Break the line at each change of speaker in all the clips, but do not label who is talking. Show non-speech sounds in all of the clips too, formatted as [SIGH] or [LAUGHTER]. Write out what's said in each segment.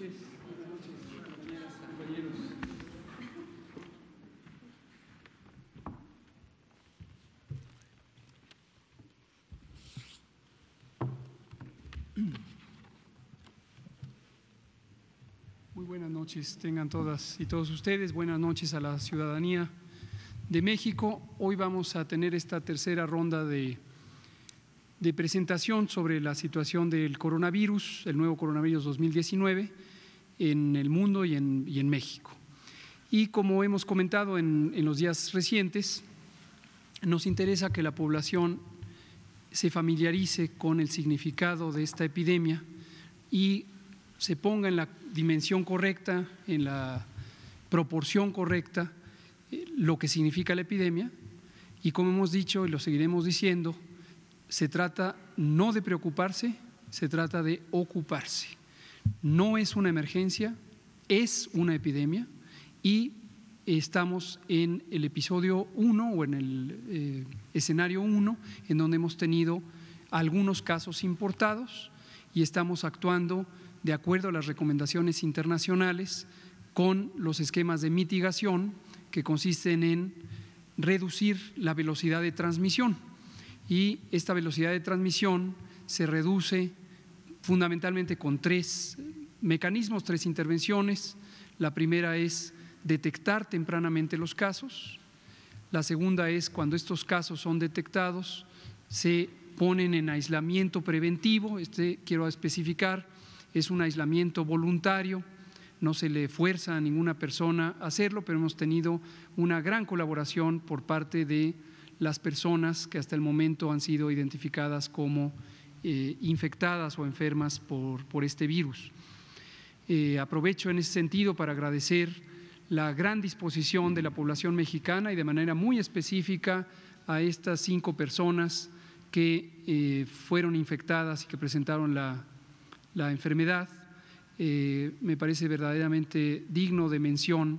buenas noches, compañeros. Muy buenas noches, tengan todas y todos ustedes. Buenas noches a la ciudadanía de México. Hoy vamos a tener esta tercera ronda de de presentación sobre la situación del coronavirus, el nuevo coronavirus 2019 en el mundo y en, México. Y como hemos comentado en los días recientes, nos interesa que la población se familiarice con el significado de esta epidemia y se ponga en la dimensión correcta, en la proporción correcta, eh, lo que significa la epidemia. Y como hemos dicho y lo seguiremos diciendo, se trata no de preocuparse, se trata de ocuparse. No es una emergencia, es una epidemia y estamos en el episodio 1 o en el eh, escenario 1, en donde hemos tenido algunos casos importados y estamos actuando de acuerdo a las recomendaciones internacionales con los esquemas de mitigación que consisten en reducir la velocidad de transmisión. Y esta velocidad de transmisión se reduce fundamentalmente con tres mecanismos, tres intervenciones. La primera es detectar tempranamente los casos. La segunda es cuando estos casos son detectados, se ponen en aislamiento preventivo, este quiero especificar, es un aislamiento voluntario, no se le fuerza a ninguna persona a hacerlo, pero hemos tenido una gran colaboración por parte de las personas que hasta el momento han sido identificadas como eh, infectadas o enfermas por, este virus. Eh, aprovecho en ese sentido para agradecer la gran disposición de la población mexicana y de manera muy específica a estas cinco personas que eh, fueron infectadas y que presentaron la, la enfermedad. me parece verdaderamente digno de mención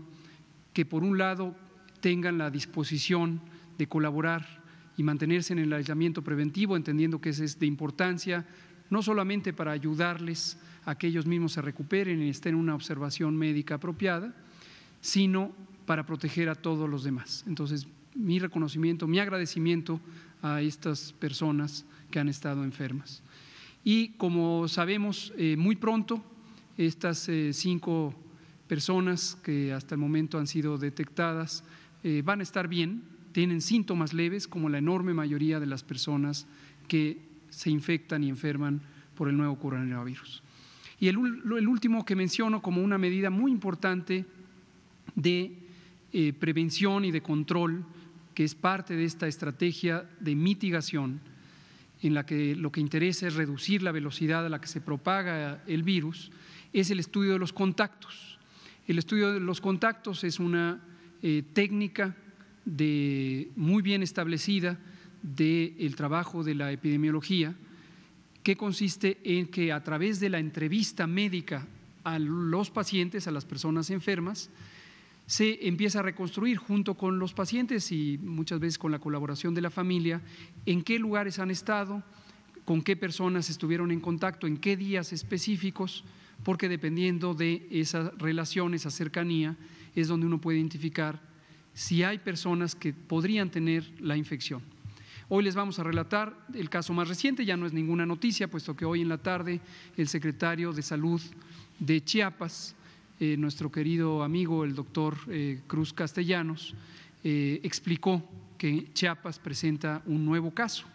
que por un lado tengan la disposición de colaborar y mantenerse en el aislamiento preventivo, entendiendo que es de importancia, no solamente para ayudarles a que ellos mismos se recuperen y estén en una observación médica apropiada, sino para proteger a todos los demás. Entonces, mi reconocimiento, mi agradecimiento a estas personas que han estado enfermas. Y como sabemos, eh, muy pronto estas eh, cinco personas que hasta el momento han sido detectadas eh, van a estar bien, tienen síntomas leves como la enorme mayoría de las personas que se infectan y enferman por el nuevo coronavirus. Y el, último que menciono como una medida muy importante de eh, prevención y de control, que es parte de esta estrategia de mitigación, en la que lo que interesa es reducir la velocidad a la que se propaga el virus, es el estudio de los contactos. El estudio de los contactos es una eh, técnica de, muy bien establecida del trabajo de la epidemiología, que consiste en que a través de la entrevista médica a los pacientes, a las personas enfermas, se empieza a reconstruir junto con los pacientes y muchas veces con la colaboración de la familia, en qué lugares han estado, con qué personas estuvieron en contacto, en qué días específicos, porque dependiendo de esa relación, esa cercanía, es donde uno puede identificar si hay personas que podrían tener la infección. Hoy les vamos a relatar el caso más reciente, ya no es ninguna noticia, puesto que hoy en la tarde el secretario de Salud de Chiapas, eh, nuestro querido amigo el doctor eh, Cruz Castellanos, eh, explicó que Chiapas presenta un nuevo caso.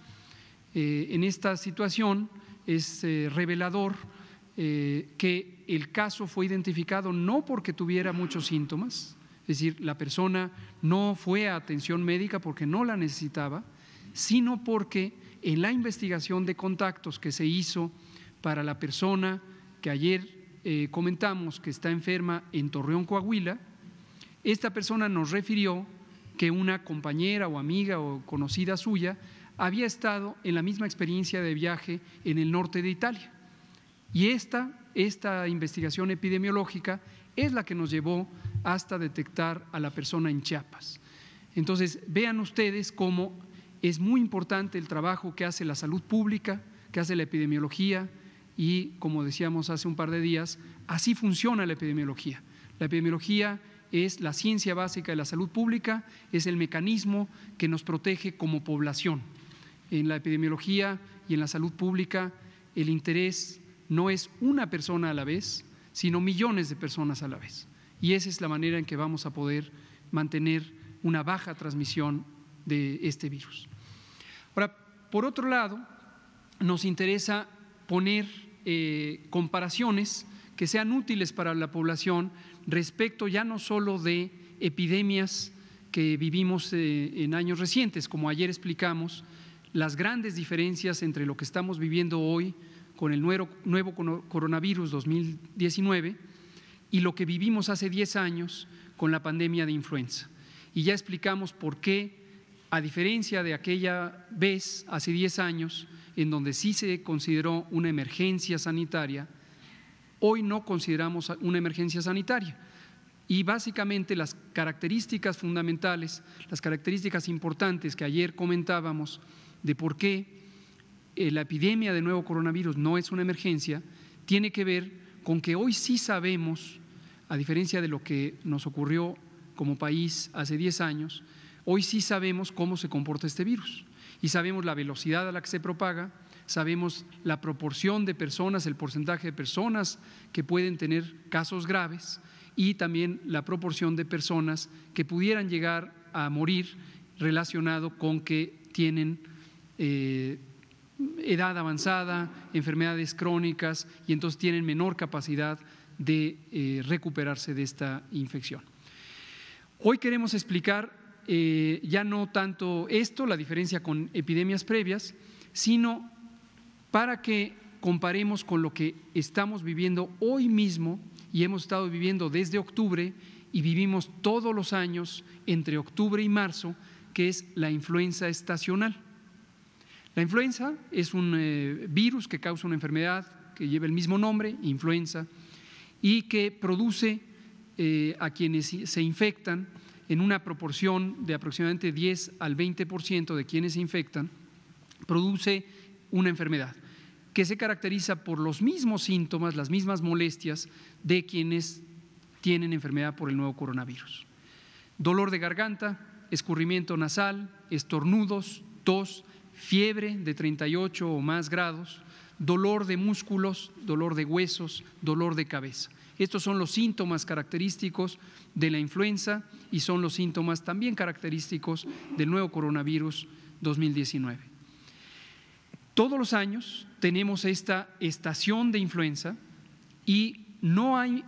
en esta situación es revelador que el caso fue identificado no porque tuviera muchos síntomas, es decir, la persona no fue a atención médica porque no la necesitaba, sino porque en la investigación de contactos que se hizo para la persona que ayer eh, comentamos que está enferma en Torreón, Coahuila, esta persona nos refirió que una compañera o amiga o conocida suya había estado en la misma experiencia de viaje en el norte de Italia. Y esta, esta investigación epidemiológica es la que nos llevó hasta detectar a la persona en Chiapas. Entonces, vean ustedes cómo es muy importante el trabajo que hace la salud pública, que hace la epidemiología y, como decíamos hace un par de días, así funciona la epidemiología. La epidemiología es la ciencia básica de la salud pública, es el mecanismo que nos protege como población. En la epidemiología y en la salud pública, el interés no es una persona a la vez, sino millones de personas a la vez. Y esa es la manera en que vamos a poder mantener una baja transmisión de este virus. Ahora, por otro lado, nos interesa poner eh, comparaciones que sean útiles para la población respecto ya no solo de epidemias que vivimos eh, en años recientes, como ayer explicamos, las grandes diferencias entre lo que estamos viviendo hoy con el nuevo coronavirus 2019 y lo que vivimos hace 10 años con la pandemia de influenza. Y ya explicamos por qué, a diferencia de aquella vez, hace 10 años, en donde sí se consideró una emergencia sanitaria, hoy no consideramos una emergencia sanitaria. Y básicamente las características fundamentales, las características importantes que ayer comentábamos de por qué eh, la epidemia de nuevo coronavirus no es una emergencia, tiene que ver con que hoy sí sabemos, a diferencia de lo que nos ocurrió como país hace 10 años, hoy sí sabemos cómo se comporta este virus y sabemos la velocidad a la que se propaga, sabemos la proporción de personas, el porcentaje de personas que pueden tener casos graves y también la proporción de personas que pudieran llegar a morir relacionado con que tienen eh, edad avanzada, enfermedades crónicas y entonces tienen menor capacidad de eh, recuperarse de esta infección. Hoy queremos explicar eh, ya no tanto esto, la diferencia con epidemias previas, sino para que comparemos con lo que estamos viviendo hoy mismo y hemos estado viviendo desde octubre y vivimos todos los años entre octubre y marzo, que es la influenza estacional. La influenza es un eh, virus que causa una enfermedad que lleva el mismo nombre, influenza, y que produce eh, a quienes se infectan en una proporción de aproximadamente 10 al 20% de quienes se infectan, produce una enfermedad que se caracteriza por los mismos síntomas, las mismas molestias de quienes tienen enfermedad por el nuevo coronavirus. Dolor de garganta, escurrimiento nasal, estornudos, tos, fiebre de 38 o más grados, dolor de músculos, dolor de huesos, dolor de cabeza. Estos son los síntomas característicos de la influenza y son los síntomas también característicos del nuevo coronavirus 2019. Todos los años tenemos esta estación de influenza y no hay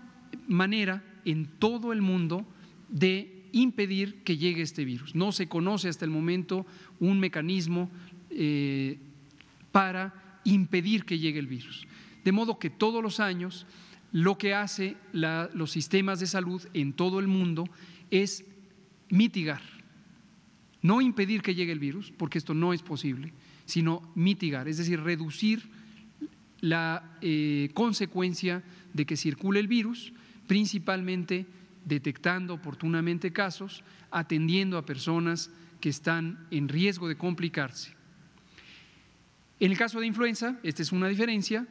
manera en todo el mundo de impedir que llegue este virus. No se conoce hasta el momento un mecanismo eh, para impedir que llegue el virus. De modo que todos los años lo que hace los sistemas de salud en todo el mundo es mitigar, no impedir que llegue el virus, porque esto no es posible, sino mitigar, es decir, reducir la eh, consecuencia de que circule el virus, principalmente detectando oportunamente casos, atendiendo a personas que están en riesgo de complicarse. En el caso de influenza, esta es una diferencia,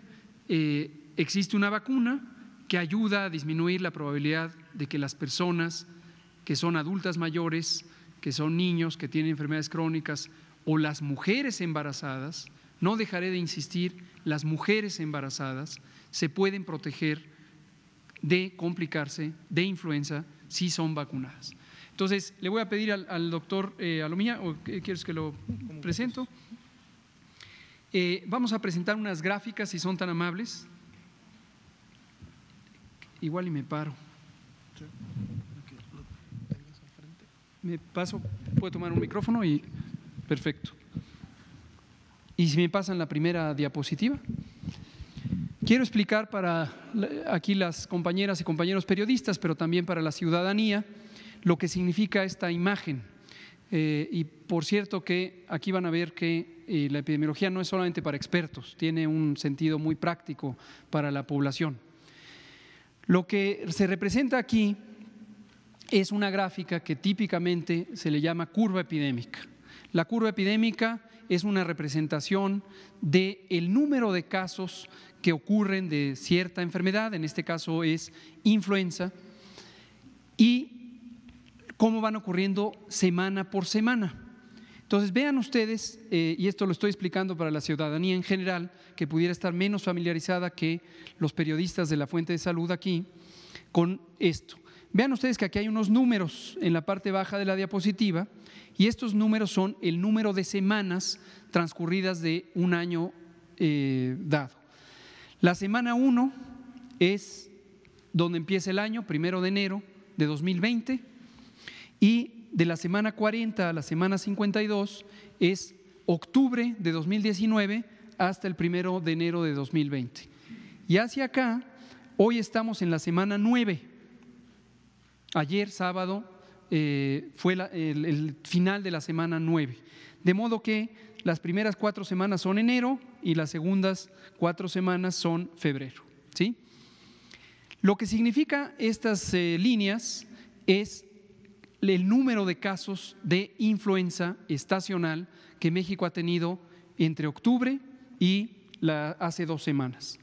eh, existe una vacuna que ayuda a disminuir la probabilidad de que las personas que son adultas mayores, que son niños, que tienen enfermedades crónicas o las mujeres embarazadas, no dejaré de insistir, las mujeres embarazadas se pueden proteger de complicarse de influenza si son vacunadas. Entonces, le voy a pedir al, doctor eh, Alomía, o ¿quieres que lo presento? Eh, vamos a presentar unas gráficas, si son tan amables. Igual y me paro. Me paso, puedo tomar un micrófono y perfecto. Y si me pasan la primera diapositiva. Quiero explicar para aquí las compañeras y compañeros periodistas, pero también para la ciudadanía, lo que significa esta imagen eh, y por cierto que aquí van a ver que eh, la epidemiología no es solamente para expertos, tiene un sentido muy práctico para la población. Lo que se representa aquí es una gráfica que típicamente se le llama curva epidémica. La curva epidémica es una representación del el número de casos que ocurren de cierta enfermedad, en este caso es influenza, y cómo van ocurriendo semana por semana. Entonces vean ustedes, eh, y esto lo estoy explicando para la ciudadanía en general, que pudiera estar menos familiarizada que los periodistas de la fuente de salud aquí, con esto. Vean ustedes que aquí hay unos números en la parte baja de la diapositiva, y estos números son el número de semanas transcurridas de un año eh, dado. La semana 1 es donde empieza el año, primero de enero de 2020 y de la semana 40 a la semana 52 es octubre de 2019 hasta el primero de enero de 2020. Y hacia acá, hoy estamos en la semana 9. Ayer, sábado, eh, fue el, final de la semana 9. De modo que las primeras cuatro semanas son enero y las segundas cuatro semanas son febrero. ¿sí? Lo que significa estas eh, líneas es el número de casos de influenza estacional que México ha tenido entre octubre y hace dos semanas.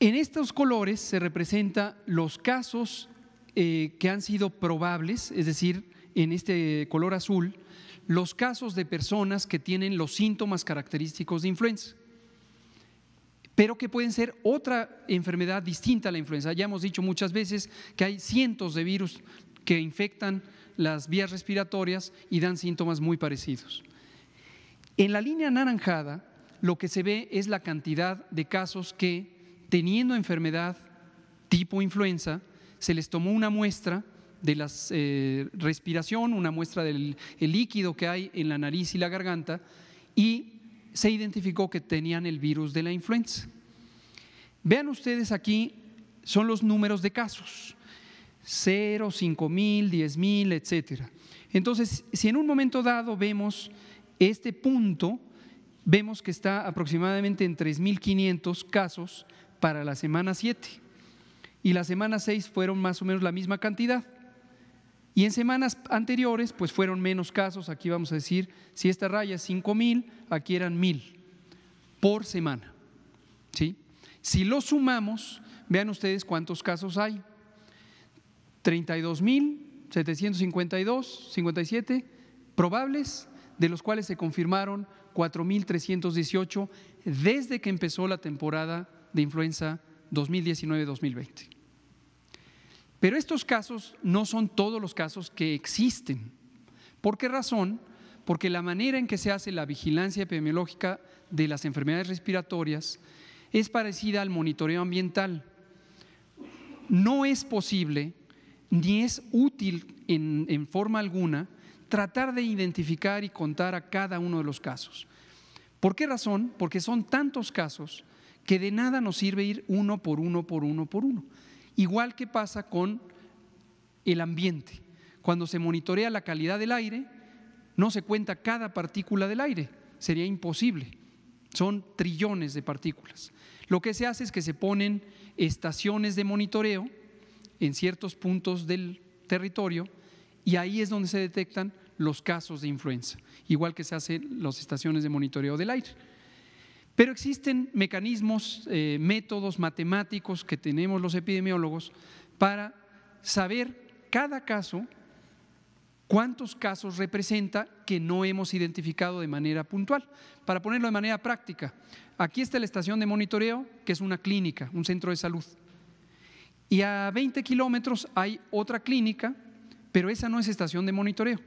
En estos colores se representan los casos eh, que han sido probables, es decir, en este color azul, los casos de personas que tienen los síntomas característicos de influenza, pero que pueden ser otra enfermedad distinta a la influenza. Ya hemos dicho muchas veces que hay cientos de virus que infectan las vías respiratorias y dan síntomas muy parecidos. En la línea anaranjada, lo que se ve es la cantidad de casos que, teniendo enfermedad tipo influenza, se les tomó una muestra de la eh, respiración, una muestra del líquido que hay en la nariz y la garganta, y se identificó que tenían el virus de la influenza. Vean ustedes aquí, son los números de casos. 0 cinco mil, 10 mil, etcétera. Entonces, si en un momento dado vemos este punto, vemos que está aproximadamente en 3.500 casos para la semana 7 y la semana 6 fueron más o menos la misma cantidad. Y en semanas anteriores, pues fueron menos casos, aquí vamos a decir, si esta raya es mil, aquí eran 1.000 por semana. ¿sí? Si lo sumamos, vean ustedes cuántos casos hay. 32.752, 57 probables, de los cuales se confirmaron 4.318 desde que empezó la temporada de influenza 2019-2020. Pero estos casos no son todos los casos que existen. ¿Por qué razón? Porque la manera en que se hace la vigilancia epidemiológica de las enfermedades respiratorias es parecida al monitoreo ambiental. No es posible ni es útil en, forma alguna tratar de identificar y contar a cada uno de los casos. ¿Por qué razón? Porque son tantos casos que de nada nos sirve ir uno por uno, por uno, por uno. Igual que pasa con el ambiente. Cuando se monitorea la calidad del aire, no se cuenta cada partícula del aire, sería imposible. Son trillones de partículas. Lo que se hace es que se ponen estaciones de monitoreo en ciertos puntos del territorio y ahí es donde se detectan los casos de influenza, igual que se hacen las estaciones de monitoreo del aire. Pero existen mecanismos, eh, métodos matemáticos que tenemos los epidemiólogos para saber cada caso, cuántos casos representa que no hemos identificado de manera puntual. Para ponerlo de manera práctica, aquí está la estación de monitoreo, que es una clínica, un centro de salud. Y a 20 kilómetros hay otra clínica, pero esa no es estación de monitoreo.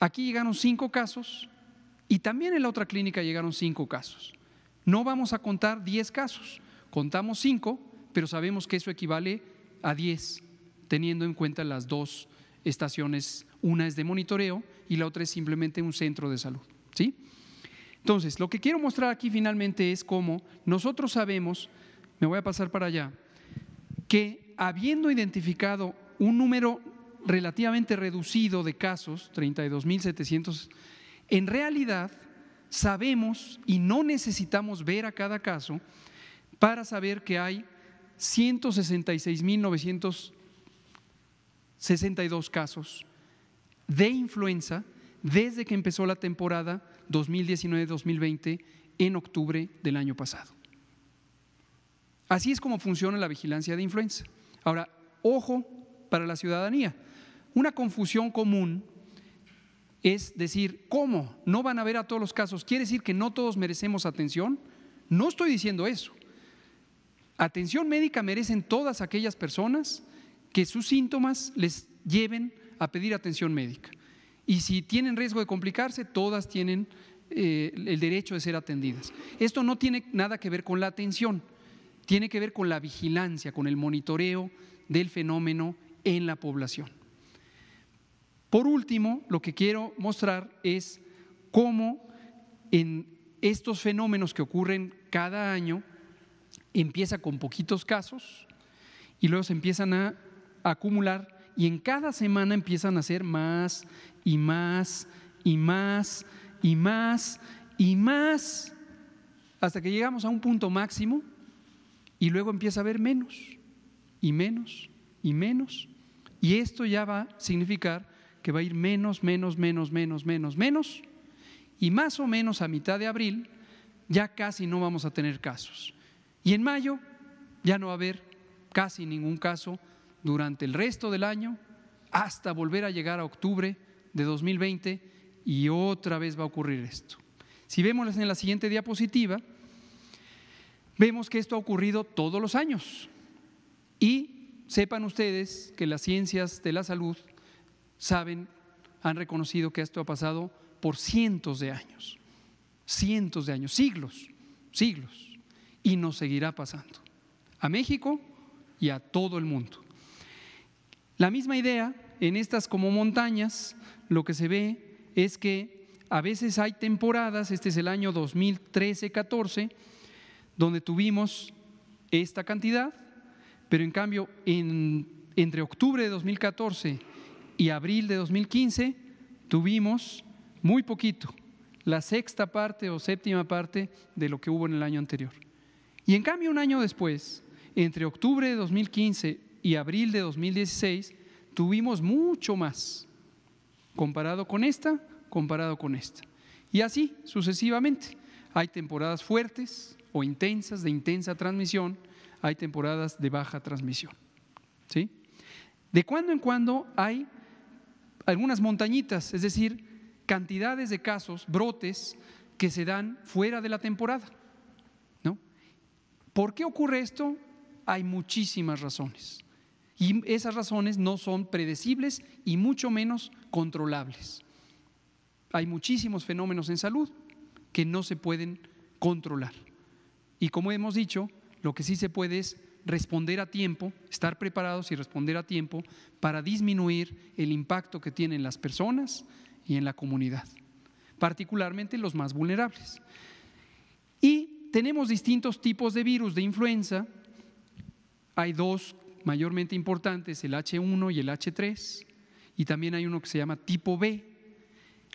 Aquí llegaron cinco casos y también en la otra clínica llegaron cinco casos. No vamos a contar 10 casos, contamos cinco, pero sabemos que eso equivale a 10, teniendo en cuenta las dos estaciones, una es de monitoreo y la otra es simplemente un centro de salud. ¿sí? Entonces, lo que quiero mostrar aquí finalmente es cómo nosotros sabemos, me voy a pasar para allá, que habiendo identificado un número relativamente reducido de casos, 32.700, en realidad sabemos y no necesitamos ver a cada caso para saber que hay 166.962 casos de influenza desde que empezó la temporada 2019-2020 en octubre del año pasado. Así es como funciona la vigilancia de influenza. Ahora, ojo para la ciudadanía. Una confusión común es decir, ¿cómo? ¿No van a ver a todos los casos? ¿Quiere decir que no todos merecemos atención? No estoy diciendo eso. Atención médica merecen todas aquellas personas que sus síntomas les lleven a pedir atención médica. Y si tienen riesgo de complicarse, todas tienen eh, el derecho de ser atendidas. Esto no tiene nada que ver con la atención tiene que ver con la vigilancia, con el monitoreo del fenómeno en la población. Por último, lo que quiero mostrar es cómo en estos fenómenos que ocurren cada año empieza con poquitos casos y luego se empiezan a acumular y en cada semana empiezan a ser más y más y más y más y más hasta que llegamos a un punto máximo y luego empieza a haber menos y menos y menos. Y esto ya va a significar que va a ir menos, menos, menos, menos, menos, menos. Y más o menos a mitad de abril ya casi no vamos a tener casos. Y en mayo ya no va a haber casi ningún caso durante el resto del año hasta volver a llegar a octubre de 2020 y otra vez va a ocurrir esto. Si vemos en la siguiente diapositiva, Vemos que esto ha ocurrido todos los años. Y sepan ustedes que las ciencias de la salud saben, han reconocido que esto ha pasado por cientos de años, cientos de años, siglos, siglos, y nos seguirá pasando a México y a todo el mundo. La misma idea, en estas como montañas, lo que se ve es que a veces hay temporadas, este es el año 2013-14, donde tuvimos esta cantidad, pero en cambio entre octubre de 2014 y abril de 2015 tuvimos muy poquito, la sexta parte o séptima parte de lo que hubo en el año anterior. Y en cambio un año después, entre octubre de 2015 y abril de 2016, tuvimos mucho más, comparado con esta, comparado con esta. Y así sucesivamente. Hay temporadas fuertes, o intensas, de intensa transmisión, hay temporadas de baja transmisión. ¿sí? De cuando en cuando hay algunas montañitas, es decir, cantidades de casos, brotes, que se dan fuera de la temporada. ¿no? ¿Por qué ocurre esto? Hay muchísimas razones. Y esas razones no son predecibles y mucho menos controlables. Hay muchísimos fenómenos en salud que no se pueden controlar. Y como hemos dicho, lo que sí se puede es responder a tiempo, estar preparados y responder a tiempo para disminuir el impacto que tienen las personas y en la comunidad, particularmente los más vulnerables. Y tenemos distintos tipos de virus de influenza. Hay dos mayormente importantes, el H1 y el H3, y también hay uno que se llama tipo B.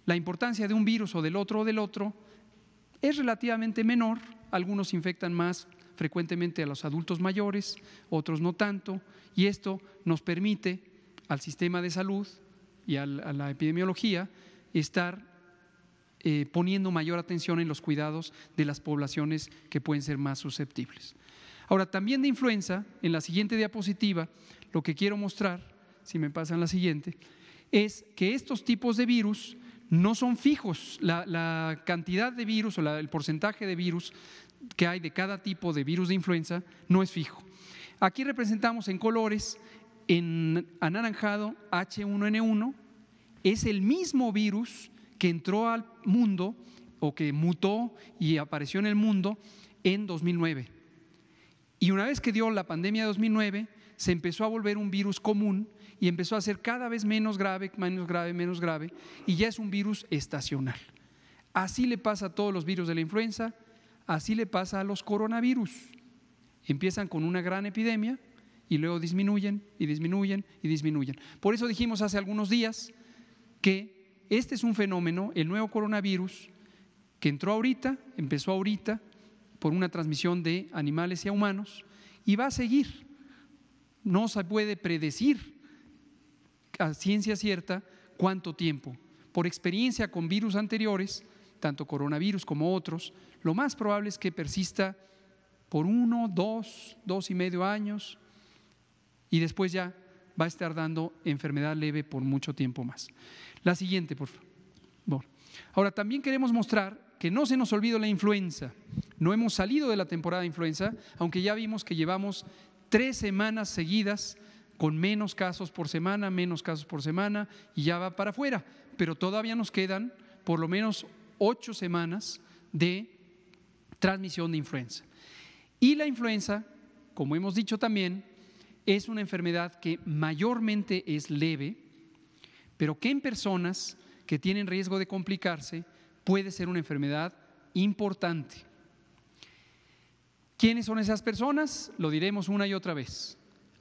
La importancia de un virus o del otro o del otro es relativamente menor, algunos infectan más frecuentemente a los adultos mayores, otros no tanto, y esto nos permite al sistema de salud y a la epidemiología estar eh, poniendo mayor atención en los cuidados de las poblaciones que pueden ser más susceptibles. Ahora, también de influenza, en la siguiente diapositiva, lo que quiero mostrar, si me pasan la siguiente, es que estos tipos de virus no son fijos. La, cantidad de virus o la, el porcentaje de virus que hay de cada tipo de virus de influenza no es fijo. Aquí representamos en colores, en anaranjado, H1N1, es el mismo virus que entró al mundo o que mutó y apareció en el mundo en 2009. Y una vez que dio la pandemia de 2009, se empezó a volver un virus común y empezó a ser cada vez menos grave, menos grave, menos grave, y ya es un virus estacional. Así le pasa a todos los virus de la influenza, así le pasa a los coronavirus. Empiezan con una gran epidemia y luego disminuyen y disminuyen y disminuyen. Por eso dijimos hace algunos días que este es un fenómeno, el nuevo coronavirus, que entró ahorita, empezó ahorita, por una transmisión de animales y a humanos, y va a seguir. No se puede predecir a ciencia cierta cuánto tiempo. Por experiencia con virus anteriores, tanto coronavirus como otros, lo más probable es que persista por uno, dos, dos y medio años y después ya va a estar dando enfermedad leve por mucho tiempo más. La siguiente, por favor. Ahora, también queremos mostrar que no se nos olvidó la influenza. No hemos salido de la temporada de influenza, aunque ya vimos que llevamos tres semanas seguidas con menos casos por semana, menos casos por semana, y ya va para afuera. Pero todavía nos quedan por lo menos ocho semanas de transmisión de influenza. Y la influenza, como hemos dicho también, es una enfermedad que mayormente es leve, pero que en personas que tienen riesgo de complicarse puede ser una enfermedad importante. ¿Quiénes son esas personas? Lo diremos una y otra vez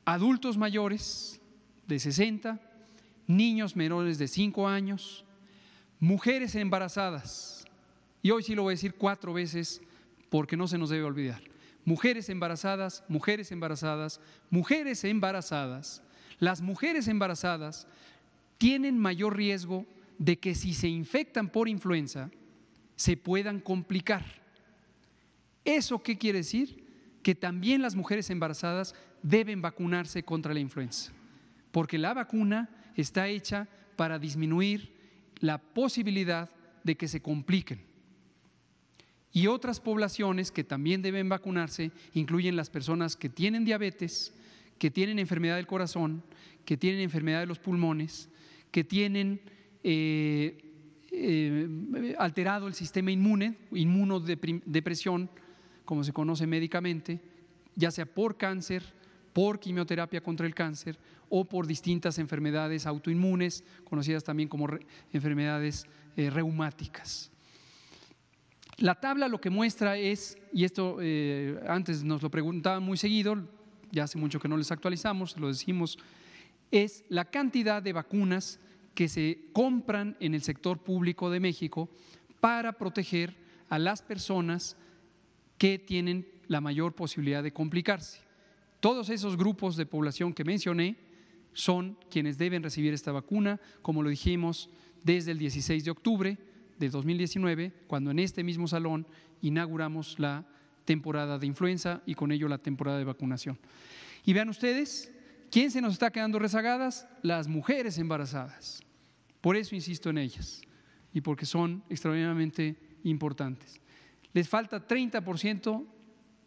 adultos mayores de 60, niños menores de 5 años, mujeres embarazadas, y hoy sí lo voy a decir cuatro veces porque no se nos debe olvidar, mujeres embarazadas, mujeres embarazadas, mujeres embarazadas, las mujeres embarazadas tienen mayor riesgo de que si se infectan por influenza, se puedan complicar. ¿Eso qué quiere decir? Que también las mujeres embarazadas deben vacunarse contra la influenza, porque la vacuna está hecha para disminuir la posibilidad de que se compliquen. Y otras poblaciones que también deben vacunarse incluyen las personas que tienen diabetes, que tienen enfermedad del corazón, que tienen enfermedad de los pulmones, que tienen eh, eh, alterado el sistema inmune, inmunodepresión, como se conoce médicamente, ya sea por cáncer, por quimioterapia contra el cáncer o por distintas enfermedades autoinmunes, conocidas también como enfermedades eh, reumáticas. La tabla lo que muestra es, y esto eh, antes nos lo preguntaban muy seguido, ya hace mucho que no les actualizamos, lo decimos, es la cantidad de vacunas que se compran en el sector público de México para proteger a las personas que tienen la mayor posibilidad de complicarse. Todos esos grupos de población que mencioné son quienes deben recibir esta vacuna, como lo dijimos desde el 16 de octubre de 2019, cuando en este mismo salón inauguramos la temporada de influenza y con ello la temporada de vacunación. Y vean ustedes, ¿quién se nos está quedando rezagadas? Las mujeres embarazadas. Por eso insisto en ellas y porque son extraordinariamente importantes. Les falta 30%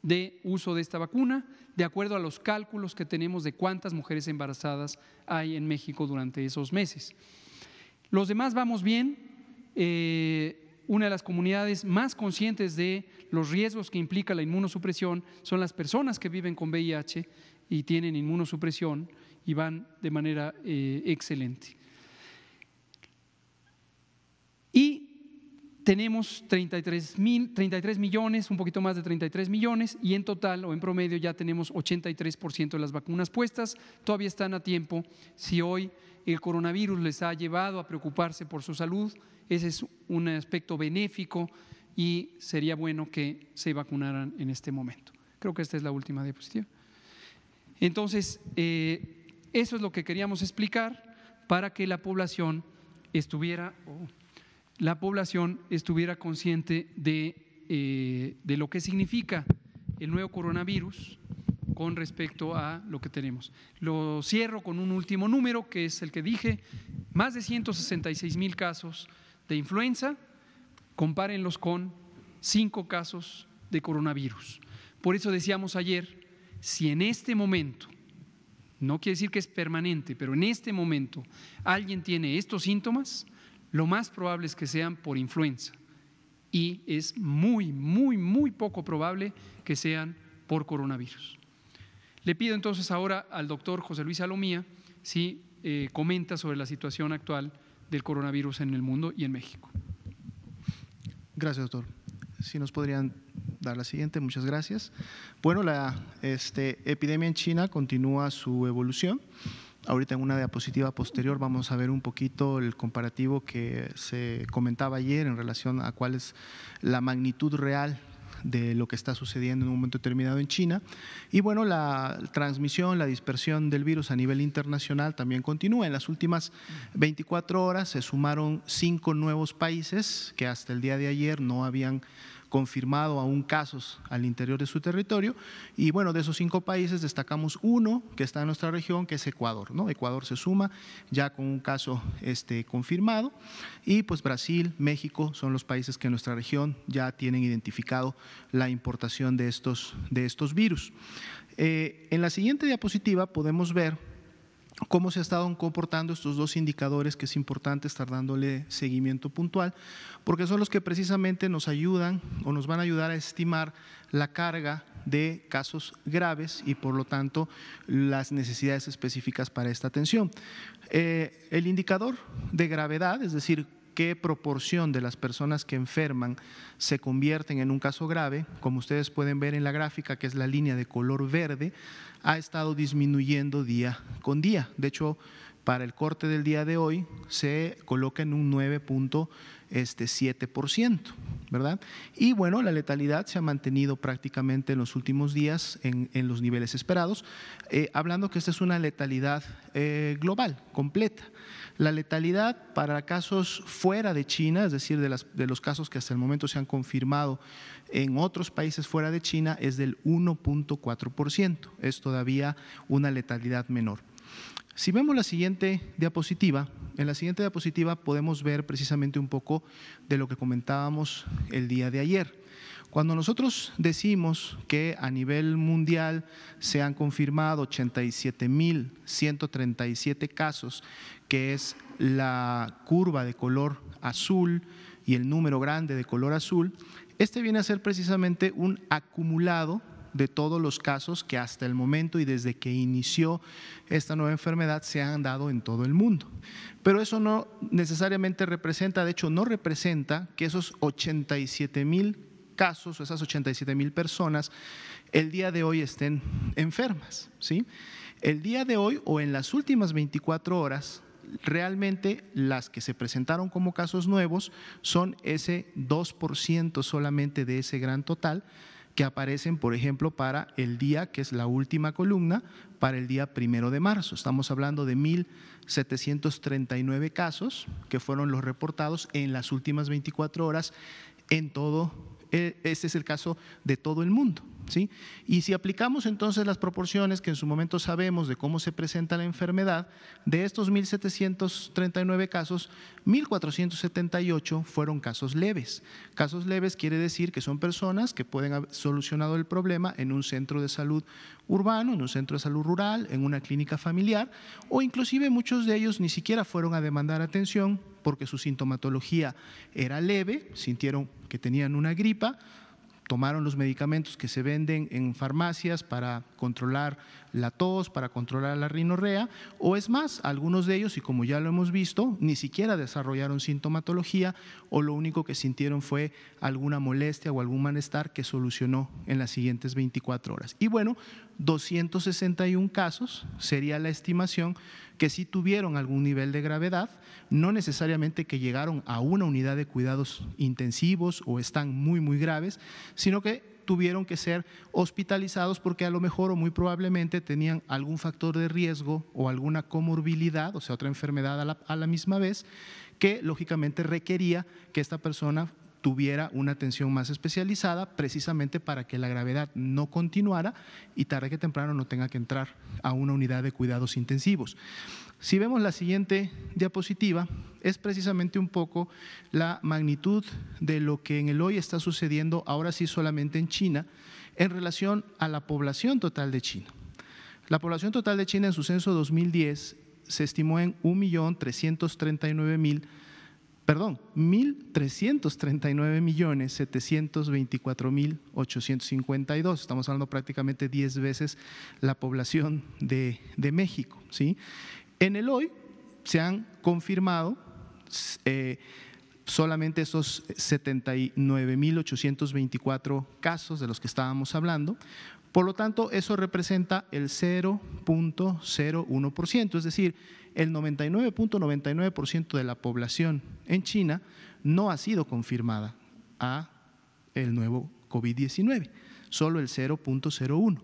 de uso de esta vacuna, de acuerdo a los cálculos que tenemos de cuántas mujeres embarazadas hay en México durante esos meses. Los demás vamos bien. Eh, una de las comunidades más conscientes de los riesgos que implica la inmunosupresión son las personas que viven con VIH y tienen inmunosupresión y van de manera eh, excelente. tenemos 33, 33 millones, un poquito más de 33 millones, y en total o en promedio ya tenemos 83% de las vacunas puestas. Todavía están a tiempo. Si hoy el coronavirus les ha llevado a preocuparse por su salud, ese es un aspecto benéfico y sería bueno que se vacunaran en este momento. Creo que esta es la última diapositiva. Entonces, eh, eso es lo que queríamos explicar para que la población estuviera... Oh, la población estuviera consciente eh, de, lo que significa el nuevo coronavirus con respecto a lo que tenemos. Lo cierro con un último número, que es el que dije, más de 166 mil casos de influenza, compárenlos con cinco casos de coronavirus. Por eso decíamos ayer, si en este momento, no quiere decir que es permanente, pero en este momento alguien tiene estos síntomas, lo más probable es que sean por influenza y es muy, muy, muy poco probable que sean por coronavirus. Le pido entonces ahora al doctor José Luis Alomía si eh, comenta sobre la situación actual del coronavirus en el mundo y en México.
Gracias, doctor. Si nos podrían dar la siguiente, muchas gracias. Bueno, la este, epidemia en China continúa su evolución. Ahorita en una diapositiva posterior vamos a ver un poquito el comparativo que se comentaba ayer en relación a cuál es la magnitud real de lo que está sucediendo en un momento determinado en China. Y bueno, la transmisión, la dispersión del virus a nivel internacional también continúa. En las últimas 24 horas se sumaron cinco nuevos países que hasta el día de ayer no habían confirmado aún casos al interior de su territorio. Y bueno, de esos cinco países destacamos uno que está en nuestra región, que es Ecuador. ¿no? Ecuador se suma ya con un caso este, confirmado. Y pues Brasil, México son los países que en nuestra región ya tienen identificado la importación de estos, de estos virus. Eh, en la siguiente diapositiva podemos ver cómo se estado comportando estos dos indicadores que es importante estar dándole seguimiento puntual, porque son los que precisamente nos ayudan o nos van a ayudar a estimar la carga de casos graves y por lo tanto las necesidades específicas para esta atención. Eh, el indicador de gravedad, es decir, qué proporción de las personas que enferman se convierten en un caso grave, como ustedes pueden ver en la gráfica, que es la línea de color verde, ha estado disminuyendo día con día. De hecho, para el corte del día de hoy se coloca en un 9.7%, este, ¿verdad? Y bueno, la letalidad se ha mantenido prácticamente en los últimos días en, los niveles esperados, eh, hablando que esta es una letalidad eh, global, completa. La letalidad para casos fuera de China, es decir, de, los casos que hasta el momento se han confirmado en otros países fuera de China, es del 1.4%. Es todavía una letalidad menor. Si vemos la siguiente diapositiva, en la siguiente diapositiva podemos ver precisamente un poco de lo que comentábamos el día de ayer. Cuando nosotros decimos que a nivel mundial se han confirmado 87.137 casos que es la curva de color azul y el número grande de color azul, este viene a ser precisamente un acumulado de todos los casos que hasta el momento y desde que inició esta nueva enfermedad se han dado en todo el mundo. Pero eso no necesariamente representa, de hecho no representa que esos 87 mil casos o esas 87 mil personas el día de hoy estén enfermas. ¿sí? El día de hoy o en las últimas 24 horas realmente las que se presentaron como casos nuevos son ese 2% solamente de ese gran total que aparecen, por ejemplo, para el día, que es la última columna, para el día primero de marzo. Estamos hablando de 1.739 casos que fueron los reportados en las últimas 24 horas en todo, este es el caso de todo el mundo. Y si aplicamos entonces las proporciones que en su momento sabemos de cómo se presenta la enfermedad, de estos 1.739 casos, 1.478 fueron casos leves. Casos leves quiere decir que son personas que pueden haber solucionado el problema en un centro de salud urbano, en un centro de salud rural, en una clínica familiar, o inclusive muchos de ellos ni siquiera fueron a demandar atención porque su sintomatología era leve, sintieron que tenían una gripa, tomaron los medicamentos que se venden en farmacias para controlar la tos, para controlar la rinorrea, o es más, algunos de ellos, y como ya lo hemos visto, ni siquiera desarrollaron sintomatología o lo único que sintieron fue alguna molestia o algún malestar que solucionó en las siguientes 24 horas. Y bueno, 261 casos sería la estimación que sí tuvieron algún nivel de gravedad, no necesariamente que llegaron a una unidad de cuidados intensivos o están muy, muy graves, sino que tuvieron que ser hospitalizados porque a lo mejor o muy probablemente tenían algún factor de riesgo o alguna comorbilidad, o sea, otra enfermedad a la, misma vez, que lógicamente requería que esta persona tuviera una atención más especializada precisamente para que la gravedad no continuara y tarde que temprano no tenga que entrar a una unidad de cuidados intensivos. Si vemos la siguiente diapositiva, es precisamente un poco la magnitud de lo que en el hoy está sucediendo, ahora sí solamente en China, en relación a la población total de China. La población total de China en su censo 2010 se estimó en 1.339.000, perdón, 339 Estamos hablando prácticamente 10 veces la población de, de México. ¿sí? En el hoy se han confirmado eh, solamente esos 79.824 casos de los que estábamos hablando. Por lo tanto, eso representa el 0.01%, es decir, el 99.99% ciento de la población en China no ha sido confirmada a el nuevo COVID-19, solo el 0.01.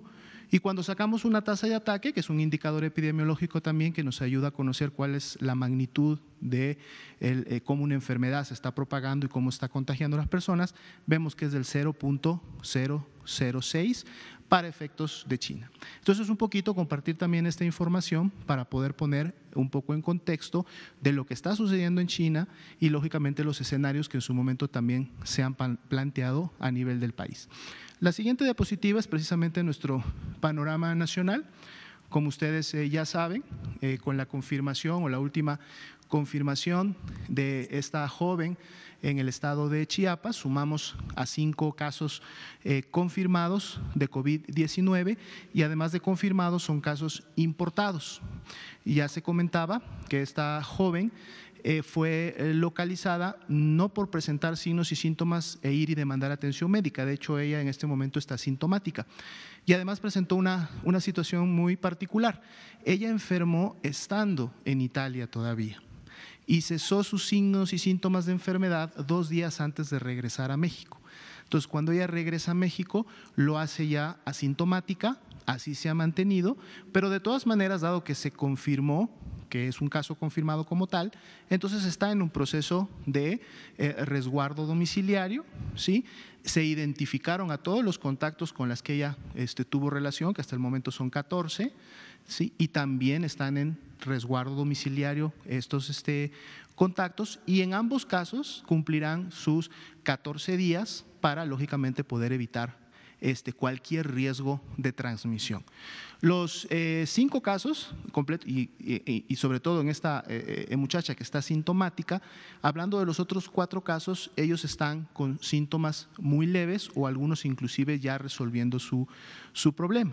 Y cuando sacamos una tasa de ataque, que es un indicador epidemiológico también que nos ayuda a conocer cuál es la magnitud de eh, cómo una enfermedad se está propagando y cómo está contagiando a las personas, vemos que es del 0.006 para efectos de China. Entonces, es un poquito compartir también esta información para poder poner un poco en contexto de lo que está sucediendo en China y, lógicamente, los escenarios que en su momento también se han planteado a nivel del país. La siguiente diapositiva es precisamente nuestro panorama nacional. Como ustedes eh, ya saben, eh, con la confirmación o la última confirmación de esta joven en el estado de Chiapas, sumamos a cinco casos eh, confirmados de COVID-19 y además de confirmados son casos importados. Ya se comentaba que esta joven eh, fue eh, localizada no por presentar signos y síntomas e ir y demandar atención médica, de hecho ella en este momento está sintomática. Y además presentó una, una situación muy particular. Ella enfermó estando en Italia todavía y cesó sus signos y síntomas de enfermedad dos días antes de regresar a México. Entonces, cuando ella regresa a México, lo hace ya asintomática, así se ha mantenido, pero de todas maneras, dado que se confirmó que es un caso confirmado como tal, entonces está en un proceso de eh, resguardo domiciliario, ¿sí? Se identificaron a todos los contactos con las que ella este, tuvo relación, que hasta el momento son 14, ¿sí? Y también están en resguardo domiciliario estos este, contactos y en ambos casos cumplirán sus 14 días para, lógicamente, poder evitar este, cualquier riesgo de transmisión. Los eh, cinco casos, completo, y, sobre todo en esta eh, eh, muchacha que está sintomática, hablando de los otros cuatro casos, ellos están con síntomas muy leves o algunos inclusive ya resolviendo su, su problema.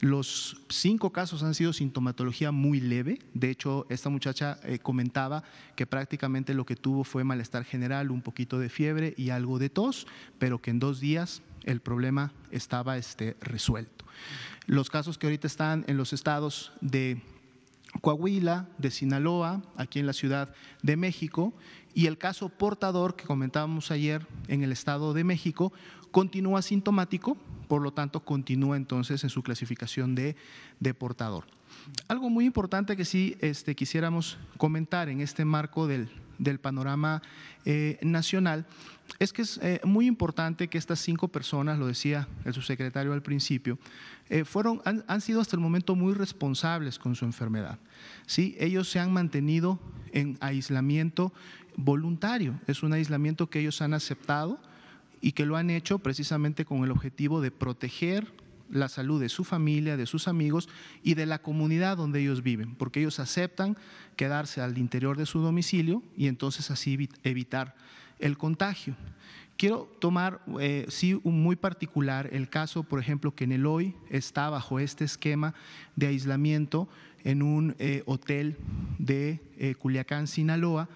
Los cinco casos han sido sintomatología muy leve. De hecho, esta muchacha comentaba que prácticamente lo que tuvo fue malestar general, un poquito de fiebre y algo de tos, pero que en dos días el problema estaba este, resuelto. Los casos que ahorita están en los estados de Coahuila, de Sinaloa, aquí en la Ciudad de México, y el caso portador que comentábamos ayer en el Estado de México continúa sintomático, por lo tanto continúa entonces en su clasificación de, de portador. Algo muy importante que sí este, quisiéramos comentar en este marco del, del panorama eh, nacional, es que es eh, muy importante que estas cinco personas, lo decía el subsecretario al principio, eh, fueron, han, han, sido hasta el momento muy responsables con su enfermedad. ¿sí? Ellos se han mantenido en aislamiento voluntario, es un aislamiento que ellos han aceptado y que lo han hecho precisamente con el objetivo de proteger la salud de su familia, de sus amigos y de la comunidad donde ellos viven, porque ellos aceptan quedarse al interior de su domicilio y entonces así evitar el contagio. Quiero tomar, eh, sí, un muy particular el caso, por ejemplo, que en el hoy está bajo este esquema de aislamiento en un eh, hotel de eh, Culiacán, Sinaloa.